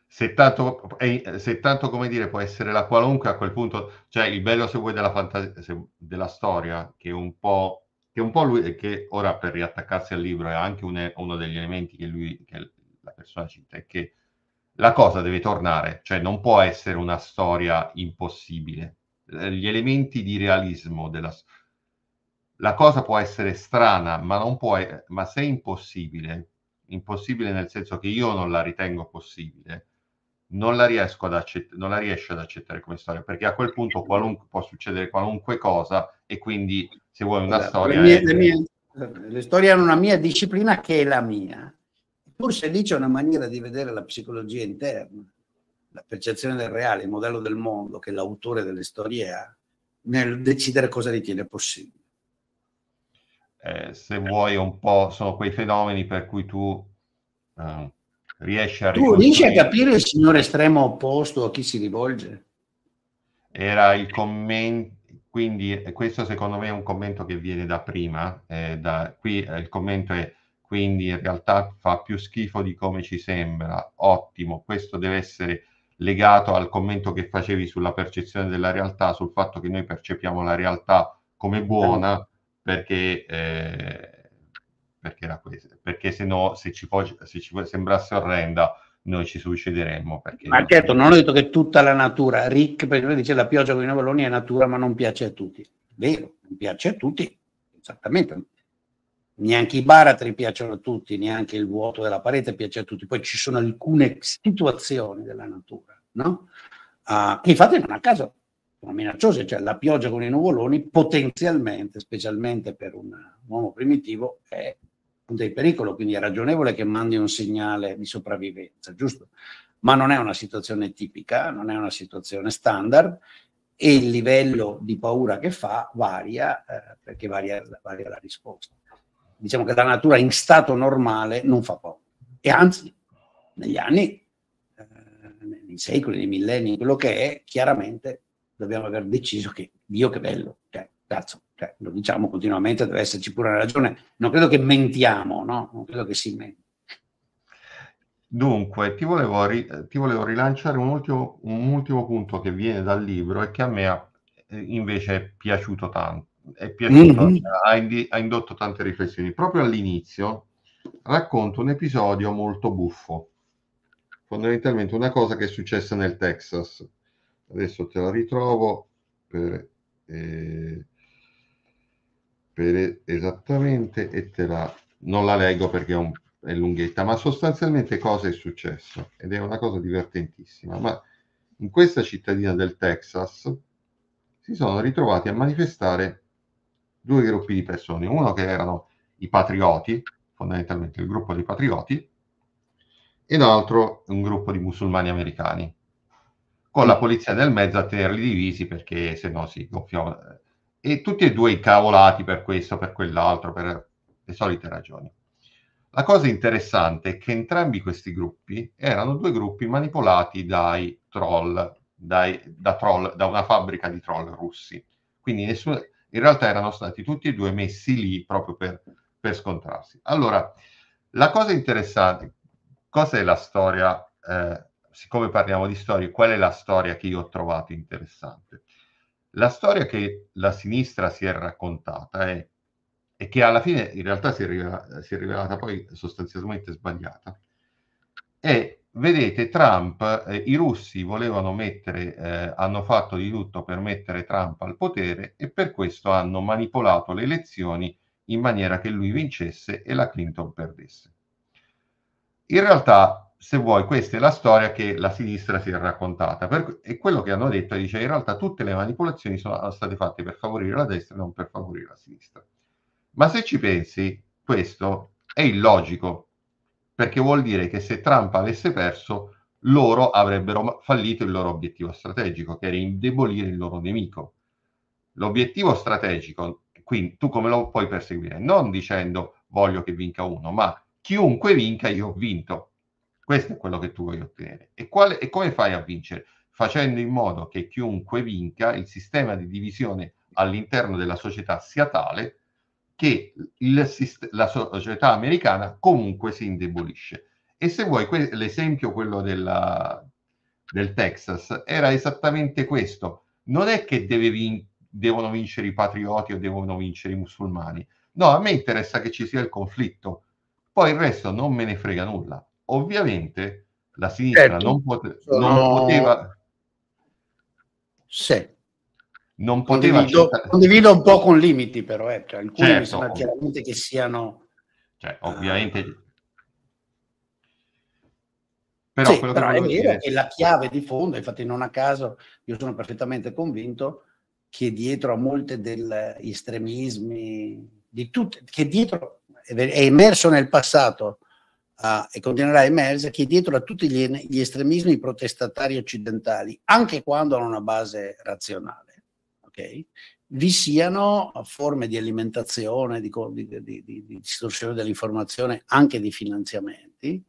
Se tanto, eh, se tanto, come dire, può essere la qualunque, a quel punto, cioè il bello, se vuoi, della, fantasia, se, della storia, che un po', che un po' lui, che ora per riattaccarsi al libro è anche un, uno degli elementi che lui, che la persona cita, è che la cosa deve tornare, cioè non può essere una storia impossibile, eh, gli elementi di realismo della... La cosa può essere strana, ma, non può, ma se è impossibile, impossibile nel senso che io non la ritengo possibile, non la riesco ad accettare, non la riesce ad accettare come storia, perché a quel punto può succedere qualunque cosa e quindi se vuoi una allora, storia... Le, mie, è... le, mie, le, storie hanno una mia disciplina che è la mia, forse lì c'è una maniera di vedere la psicologia interna la percezione del reale, il modello del mondo che l'autore delle storie ha, nel decidere cosa ritiene possibile. Eh, se vuoi un po', sono quei fenomeni per cui tu eh, riesci a... Tu riesci a capire il signore estremo opposto a chi si rivolge? Era il commento, quindi eh, questo secondo me è un commento che viene da prima, eh, da, qui eh, il commento è quindi in realtà fa più schifo di come ci sembra, ottimo, questo deve essere legato al commento che facevi sulla percezione della realtà, sul fatto che noi percepiamo la realtà come buona perché, eh, perché era questo, perché se no se ci, può, se ci sembrasse orrenda noi ci suicideremmo. Perché... Ma certo, non ho detto che tutta la natura, Rick, perché lui dice la pioggia con i novelloni è natura ma non piace a tutti. Vero, non piace a tutti, esattamente, neanche i baratri piacciono a tutti, neanche il vuoto della parete piace a tutti, poi ci sono alcune situazioni della natura, no? Uh, che infatti non a caso sono minacciose, cioè la pioggia con i nuvoloni potenzialmente, specialmente per un uomo primitivo, è un di pericolo, quindi è ragionevole che mandi un segnale di sopravvivenza, giusto? Ma non è una situazione tipica, non è una situazione standard e il livello di paura che fa varia eh, perché varia, varia la risposta diciamo che la natura in stato normale non fa poco. E anzi, negli anni, eh, nei secoli, nei millenni, quello che è, chiaramente dobbiamo aver deciso che Dio che bello, cioè, cazzo, cioè, lo diciamo continuamente, deve esserci pure una ragione. Non credo che mentiamo, no? Non credo che si menti. Dunque, ti volevo, ri- eh, ti volevo rilanciare un ultimo, un ultimo, punto che viene dal libro e che a me ha, eh, invece è piaciuto tanto è piaciuta, mm-hmm. Cioè, ha, indi- ha indotto tante riflessioni. Proprio all'inizio racconto un episodio molto buffo, fondamentalmente una cosa che è successa nel Texas. Adesso te la ritrovo per, eh, per esattamente e te la... non la leggo perché è un è lunghetta, ma sostanzialmente cosa è successo? Ed è una cosa divertentissima. Ma in questa cittadina del Texas si sono ritrovati a manifestare due gruppi di persone, uno che erano i patrioti, fondamentalmente il gruppo dei patrioti, e l'altro un gruppo di musulmani americani, con la polizia nel mezzo a tenerli divisi perché se no si gonfiavano. E tutti e due incavolati per questo, per quell'altro, per le solite ragioni. La cosa interessante è che entrambi questi gruppi erano due gruppi manipolati dai troll, dai, da, troll da una fabbrica di troll russi. Quindi nessuno, in realtà erano stati tutti e due messi lì proprio per, per scontrarsi. Allora, la cosa interessante, cosa è la storia, eh, siccome parliamo di storie, qual è la storia che io ho trovato interessante? La storia che la sinistra si è raccontata è, e che alla fine in realtà si è, rivelata, si è rivelata poi sostanzialmente sbagliata, è Vedete, Trump, eh, i russi volevano mettere, eh, hanno fatto di tutto per mettere Trump al potere e per questo hanno manipolato le elezioni in maniera che lui vincesse e la Clinton perdesse. In realtà, se vuoi, questa è la storia che la sinistra si è raccontata per, e quello che hanno detto dice in realtà tutte le manipolazioni sono state fatte per favorire la destra e non per favorire la sinistra. Ma se ci pensi, questo è illogico perché vuol dire che se Trump avesse perso, loro avrebbero fallito il loro obiettivo strategico, che era indebolire il loro nemico. L'obiettivo strategico, quindi tu come lo puoi perseguire? Non dicendo voglio che vinca uno, ma chiunque vinca io ho vinto. Questo è quello che tu vuoi ottenere. E, quale, e come fai a vincere? Facendo in modo che chiunque vinca, il sistema di divisione all'interno della società sia tale che il, la società americana comunque si indebolisce. E se vuoi, que- l'esempio quello della, del Texas era esattamente questo. Non è che vin- devono vincere i patrioti o devono vincere i musulmani. No, a me interessa che ci sia il conflitto. Poi il resto non me ne frega nulla. Ovviamente la sinistra certo. non, pote- non Sono... poteva... Sì non poteva condivido, accettare... condivido un po' con limiti però eh. cioè, alcuni certo, mi sembra chiaramente che siano cioè, ovviamente uh... però, sì, però è vero dire... che la chiave di fondo infatti non a caso io sono perfettamente convinto che dietro a molte degli estremismi di tutte, che dietro è emerso nel passato uh, e continuerà a emergere che dietro a tutti gli, gli estremismi protestatari occidentali, anche quando hanno una base razionale, ok? vi siano forme di alimentazione, di, di, di, di distorsione dell'informazione, anche di finanziamenti,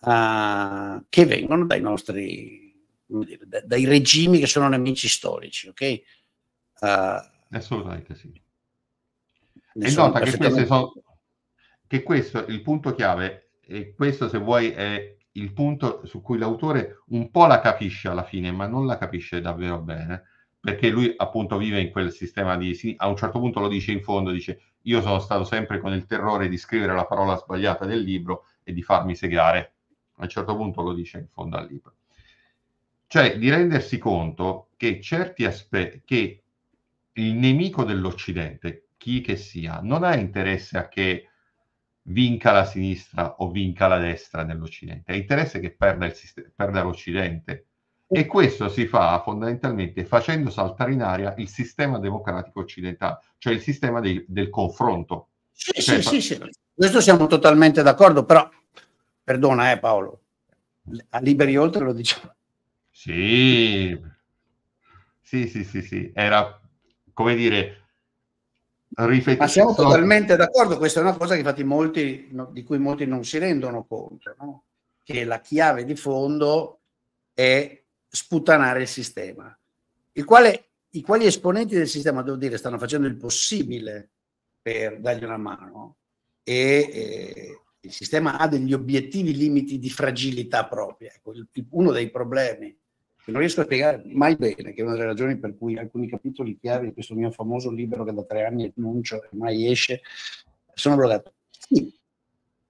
uh, che vengono dai nostri, dire, da, dai regimi che sono nemici storici, ok? Uh, ah, Assolutamente sì. E nota che, sono, che questo, il punto chiave, e questo se vuoi è il punto su cui l'autore un po' la capisce alla fine, ma non la capisce davvero bene, perché lui appunto vive in quel sistema di... A un certo punto lo dice in fondo, dice io sono stato sempre con il terrore di scrivere la parola sbagliata del libro e di farmi segare. A un certo punto lo dice in fondo al libro. Cioè di rendersi conto che certi aspetti, che il nemico dell'Occidente, chi che sia, non ha interesse a che vinca la sinistra o vinca la destra nell'Occidente, ha interesse che perda, il, perda l'Occidente e questo si fa fondamentalmente facendo saltare in aria il sistema democratico occidentale, cioè il sistema dei, del confronto. Sì, cioè, sì, sì, sì, questo siamo totalmente d'accordo, però perdona eh Paolo, a Liberi Oltre lo diciamo. Sì, sì, sì, sì, sì. era come dire... Rifletti, Ma siamo so... totalmente d'accordo, questa è una cosa che infatti molti, no, di cui molti non si rendono conto, no? che la chiave di fondo è sputanare il sistema, il quale, i quali esponenti del sistema, devo dire, stanno facendo il possibile per dargli una mano e, e il sistema ha degli obiettivi limiti di fragilità propria. Ecco, uno dei problemi che non riesco a spiegare mai bene, che è una delle ragioni per cui alcuni capitoli chiave di questo mio famoso libro che da tre anni annuncio e mai esce, sono bloccati. Sì,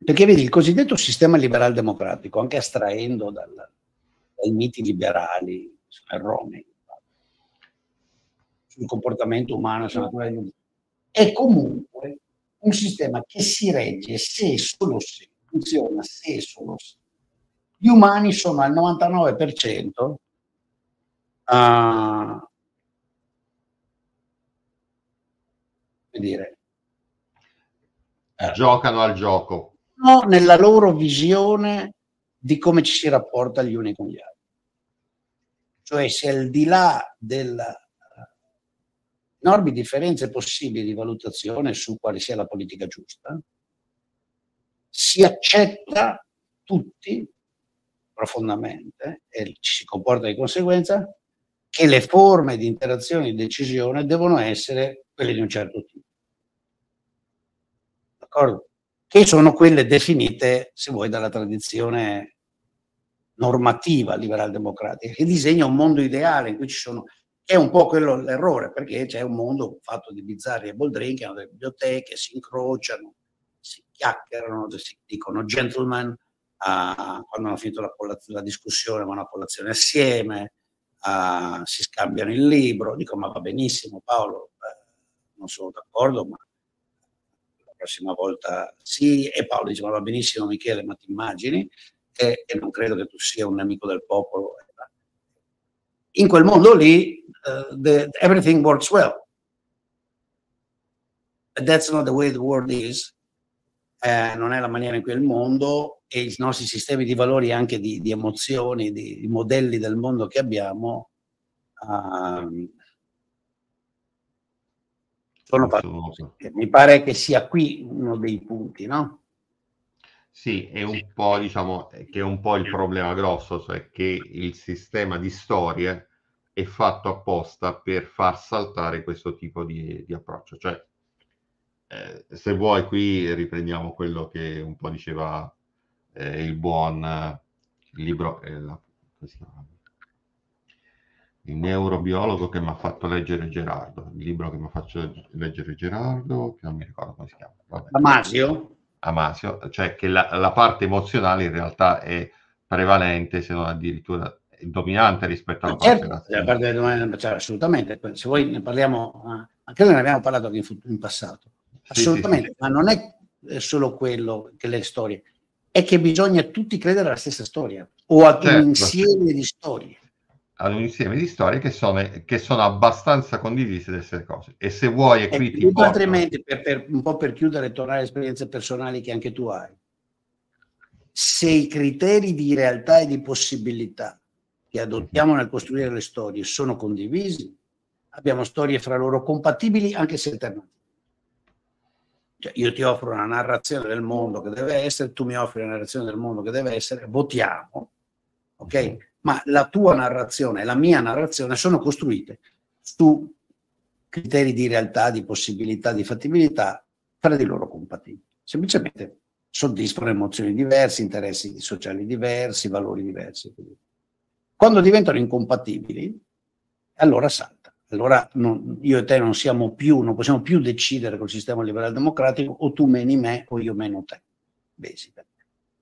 perché vedi, il cosiddetto sistema liberal democratico, anche astraendo dal, dai miti liberali, sono erronei. Sul comportamento umano, sulla natura È comunque un sistema che si regge se e solo se funziona, se e solo se. Gli umani sono al 99% a ah, come dire, giocano al gioco. nella loro visione di come ci si rapporta gli uni con gli altri. Cioè se al di là delle enormi eh, differenze possibili di valutazione su quale sia la politica giusta, si accetta tutti profondamente e ci si comporta di conseguenza che le forme di interazione e decisione devono essere quelle di un certo tipo. D'accordo? che sono quelle definite, se vuoi, dalla tradizione normativa liberal-democratica, che disegna un mondo ideale in cui ci sono è un po' quello l'errore, perché c'è un mondo fatto di bizzarri e boldrini che hanno delle biblioteche, si incrociano, si chiacchierano, si dicono gentleman, uh, quando hanno finito la, la, discussione vanno a colazione assieme, uh, si scambiano il libro, dico ma va benissimo Paolo, eh, non sono d'accordo, ma prossima volta sì, e Paolo diceva va benissimo Michele, ma ti immagini? E, e, non credo che tu sia un nemico del popolo. In quel mondo lì, uh, the, everything works well. But that's not the way the world is. Eh, non è la maniera in cui il mondo e i nostri sistemi di valori, anche di, di emozioni, di, di, modelli del mondo che abbiamo, uh, sono famoso. Eh, mi pare che sia qui uno dei punti, no? Sì, è un sì. po', diciamo, che è un po' il problema grosso, cioè che il sistema di storie è fatto apposta per far saltare questo tipo di, di approccio. Cioè, eh, se vuoi, qui riprendiamo quello che un po' diceva eh, il buon eh, libro, eh, la, il neurobiologo che mi ha fatto leggere Gerardo, il libro che mi ha fatto leggere Gerardo, che non mi ricordo come si chiama. Vabbè. Amasio? Amasio, cioè che la, la, parte emozionale in realtà è prevalente, se non addirittura dominante rispetto alla certo, parte razionale. Cioè, assolutamente, se voi ne parliamo, anche noi ne abbiamo parlato anche in, in passato, assolutamente, sì, sì, sì. ma non è solo quello che le storie, è che bisogna tutti credere alla stessa storia o ad certo. un insieme di storie ad un insieme di storie che sono, eh, che sono abbastanza condivise di stesse cose. E se vuoi, e qui ti porto... Altrimenti, per, per, un po' per chiudere e tornare alle esperienze personali che anche tu hai, se i criteri di realtà e di possibilità che adottiamo nel costruire le storie sono condivisi, abbiamo storie fra loro compatibili anche se alternative. Cioè, io ti offro una narrazione del mondo che deve essere, tu mi offri una narrazione del mondo che deve essere, votiamo, ok? ma la tua narrazione e la mia narrazione sono costruite su criteri di realtà, di possibilità, di fattibilità tra di loro compatibili. Semplicemente soddisfano emozioni diverse, interessi sociali diversi, valori diversi. Quando diventano incompatibili, allora salta. Allora non, io e te non siamo più, non possiamo più decidere col sistema liberale democratico o tu meni me o io meno te. Basic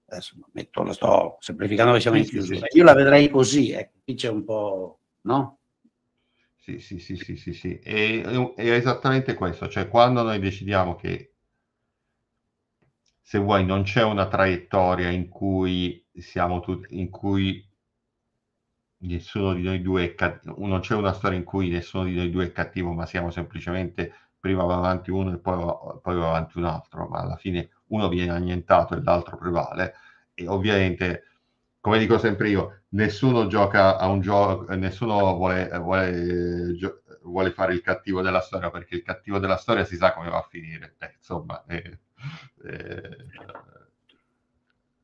adesso metto, lo sto semplificando che siamo in chiusura, io la vedrei così, ecco, qui c'è un po', no? Sì, sì, sì, sì, sì, sì. È, è esattamente questo, cioè quando noi decidiamo che se vuoi non c'è una traiettoria in cui siamo tutti, in cui nessuno di noi due è cattivo, non c'è una storia in cui nessuno di noi due è cattivo, ma siamo semplicemente prima va avanti uno e poi va, poi va avanti un altro, ma alla fine uno viene annientato e l'altro prevale. E ovviamente, come dico sempre io, nessuno gioca a un gioco, nessuno vuole, vuole, gio- vuole, fare il cattivo della storia perché il cattivo della storia si sa come va a finire. Eh, insomma, eh, eh,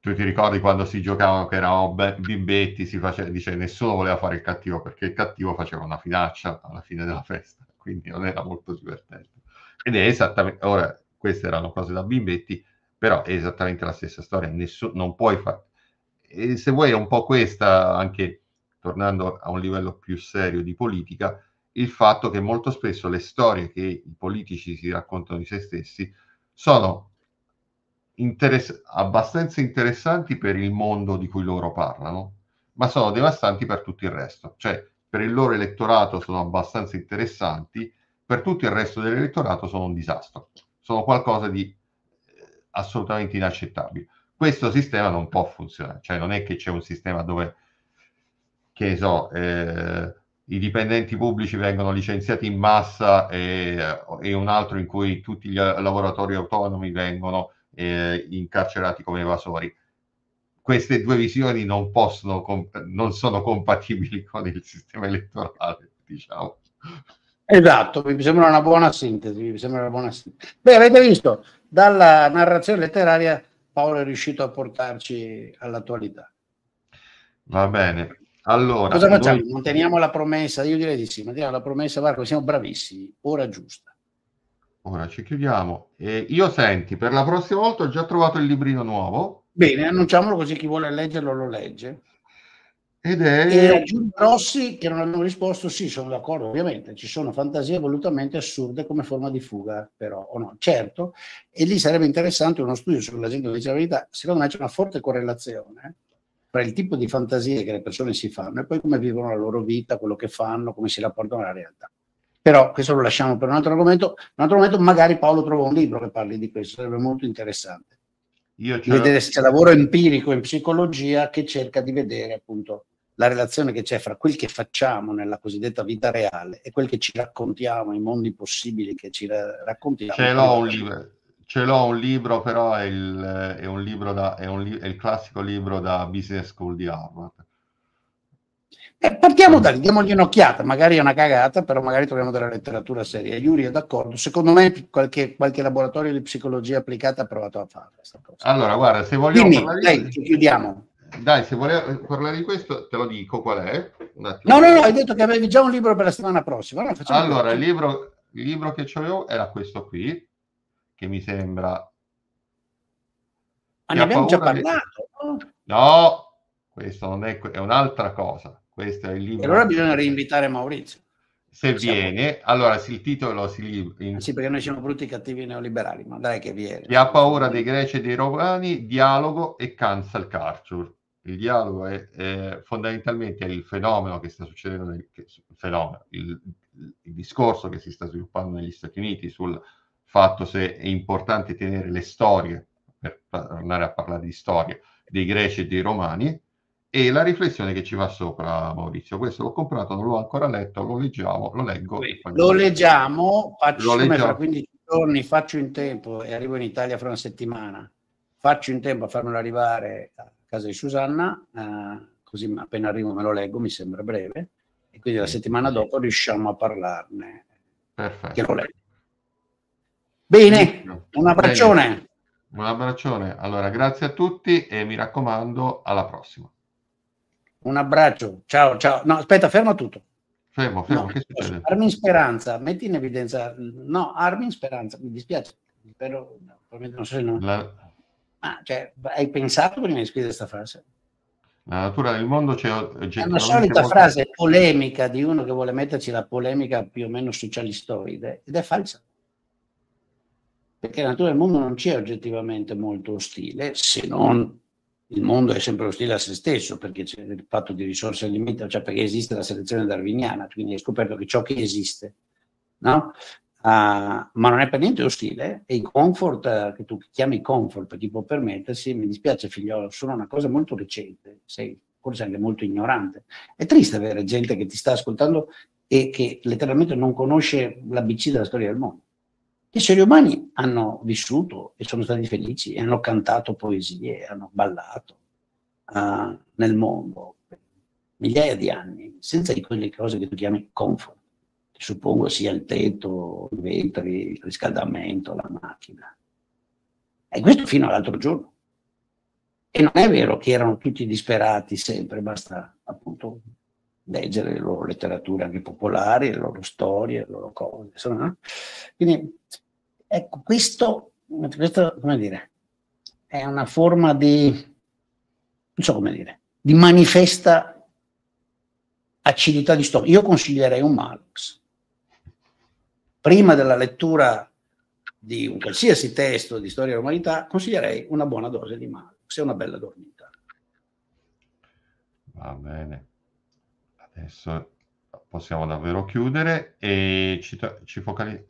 tu ti ricordi quando si giocavano che eravamo be- bimbetti, si face- dice nessuno voleva fare il cattivo perché il cattivo faceva una finaccia alla fine della festa, quindi non era molto divertente. Ed è esattamente, ora queste erano cose da bimbetti, però è esattamente la stessa storia, Nessun, non puoi fare... E se vuoi è un po' questa, anche tornando a un livello più serio di politica, il fatto che molto spesso le storie che i politici si raccontano di se stessi sono interess- abbastanza interessanti per il mondo di cui loro parlano, ma sono devastanti per tutto il resto. Cioè, per il loro elettorato sono abbastanza interessanti, per tutto il resto dell'elettorato sono un disastro, sono qualcosa di assolutamente inaccettabile. Questo sistema non può funzionare, cioè non è che c'è un sistema dove, che so, eh, i dipendenti pubblici vengono licenziati in massa e, eh, e, un altro in cui tutti i lavoratori autonomi vengono eh, incarcerati come evasori. Queste due visioni non, possono, comp- non sono compatibili con il sistema elettorale, diciamo. Esatto, mi sembra una buona sintesi. Una buona sintesi. Beh, avete visto, dalla narrazione letteraria Paolo è riuscito a portarci all'attualità. Va bene. Allora, cosa facciamo? Noi... Manteniamo la promessa? Io direi di sì, manteniamo la promessa, Marco, siamo bravissimi, ora giusta. Ora ci chiudiamo. Eh, io senti, per la prossima volta ho già trovato il librino nuovo. Bene, annunciamolo così chi vuole leggerlo lo legge. Ed è... E Giulio Rossi che non hanno risposto, sì, sono d'accordo, ovviamente, ci sono fantasie volutamente assurde come forma di fuga, però, o no, certo, e lì sarebbe interessante uno studio sull'agenda di disabilità, secondo me c'è una forte correlazione eh, tra il tipo di fantasie che le persone si fanno e poi come vivono la loro vita, quello che fanno, come si rapportano alla realtà. Però questo lo lasciamo per un altro argomento, un altro argomento magari Paolo trova un libro che parli di questo, sarebbe molto interessante. Io vedere se c'è lavoro empirico in psicologia che cerca di vedere appunto la relazione che c'è fra quel che facciamo nella cosiddetta vita reale e quel che ci raccontiamo, i mondi possibili che ci raccontiamo. Ce l'ho un libro, ce l'ho un libro però è il, è un libro da, è, un, è il classico libro da Business School di Harvard. Eh, partiamo mm. da lì, diamogli un'occhiata, magari è una cagata, però magari troviamo della letteratura seria. Yuri è d'accordo, secondo me qualche, qualche laboratorio di psicologia applicata ha provato a fare questa cosa. Allora, guarda, se vogliamo... Quindi, parlare... lei, chiudiamo. Dai, se volevo parlare di questo, te lo dico qual è. No, no, no, hai detto che avevi già un libro per la settimana prossima. No, allora, il libro, il libro che avevo era questo qui, che mi sembra... Ma ne abbiamo già parlato? Che... No, questo non è, è un'altra cosa. Questo è il libro. E allora bisogna reinvitare Maurizio. Se siamo... viene, allora il titolo si In... Eh sì, perché noi siamo brutti cattivi neoliberali, ma dai che viene. Chi ha paura dei greci e dei romani, dialogo e cancel culture il dialogo è, è fondamentalmente il fenomeno che sta succedendo, nel, che, fenomeno, il, il, discorso che si sta sviluppando negli Stati Uniti sul fatto se è importante tenere le storie, per tornare a parlare di storia, dei greci e dei romani, e la riflessione che ci va sopra Maurizio. Questo l'ho comprato, non l'ho ancora letto, lo leggiamo, lo leggo. Lo leggiamo, faccio lo leggiamo. fra 15 giorni, faccio in tempo e arrivo in Italia fra una settimana. Faccio in tempo a farmelo arrivare casa di Susanna, eh, così appena arrivo me lo leggo, mi sembra breve, e quindi la settimana dopo riusciamo a parlarne. Perfetto. Bene, un abbraccione. Un abbraccione. Allora, grazie a tutti e mi raccomando, alla prossima. Un abbraccio, ciao, ciao. No, aspetta, fermo tutto. Fermo, fermo, no, che succede? Armin Speranza, metti in evidenza... No, Armin Speranza, mi dispiace, però... No, non so se no. La, ma ah, cioè, hai pensato prima di scrivere questa frase? La natura del mondo c'è... c'è è una solita molto... frase polemica di uno che vuole metterci la polemica più o meno socialistoide ed è falsa. Perché la natura del mondo non c'è oggettivamente molto ostile, se non il mondo è sempre ostile a se stesso, perché c'è il fatto di risorse limitate, cioè perché esiste la selezione darwiniana, quindi hai scoperto che ciò che esiste, no? Ah, ma non è per niente ostile e i comfort, eh, che tu chiami comfort, per chi può permettersi, mi dispiace figliolo, sono una cosa molto recente, sei forse anche molto ignorante. È triste avere gente che ti sta ascoltando e che letteralmente non conosce l'ABC della storia del mondo. Gli esseri umani hanno vissuto e sono stati felici e hanno cantato poesie, hanno ballato uh, nel mondo per migliaia di anni, senza di quelle cose che tu chiami comfort suppongo sia il tetto, i vetri, il riscaldamento, la macchina. E questo fino all'altro giorno. E non è vero che erano tutti disperati sempre, basta appunto leggere le loro letterature anche popolari, le loro storie, le loro cose. Insomma. Quindi ecco, questo, questo come dire, è una forma di, non so come dire, di manifesta acidità di storia. Io consiglierei un Malux prima della lettura di un qualsiasi testo di storia e umanità, consiglierei una buona dose di Marx e una bella dormita. Va bene, adesso possiamo davvero chiudere e ci, ci focalizziamo.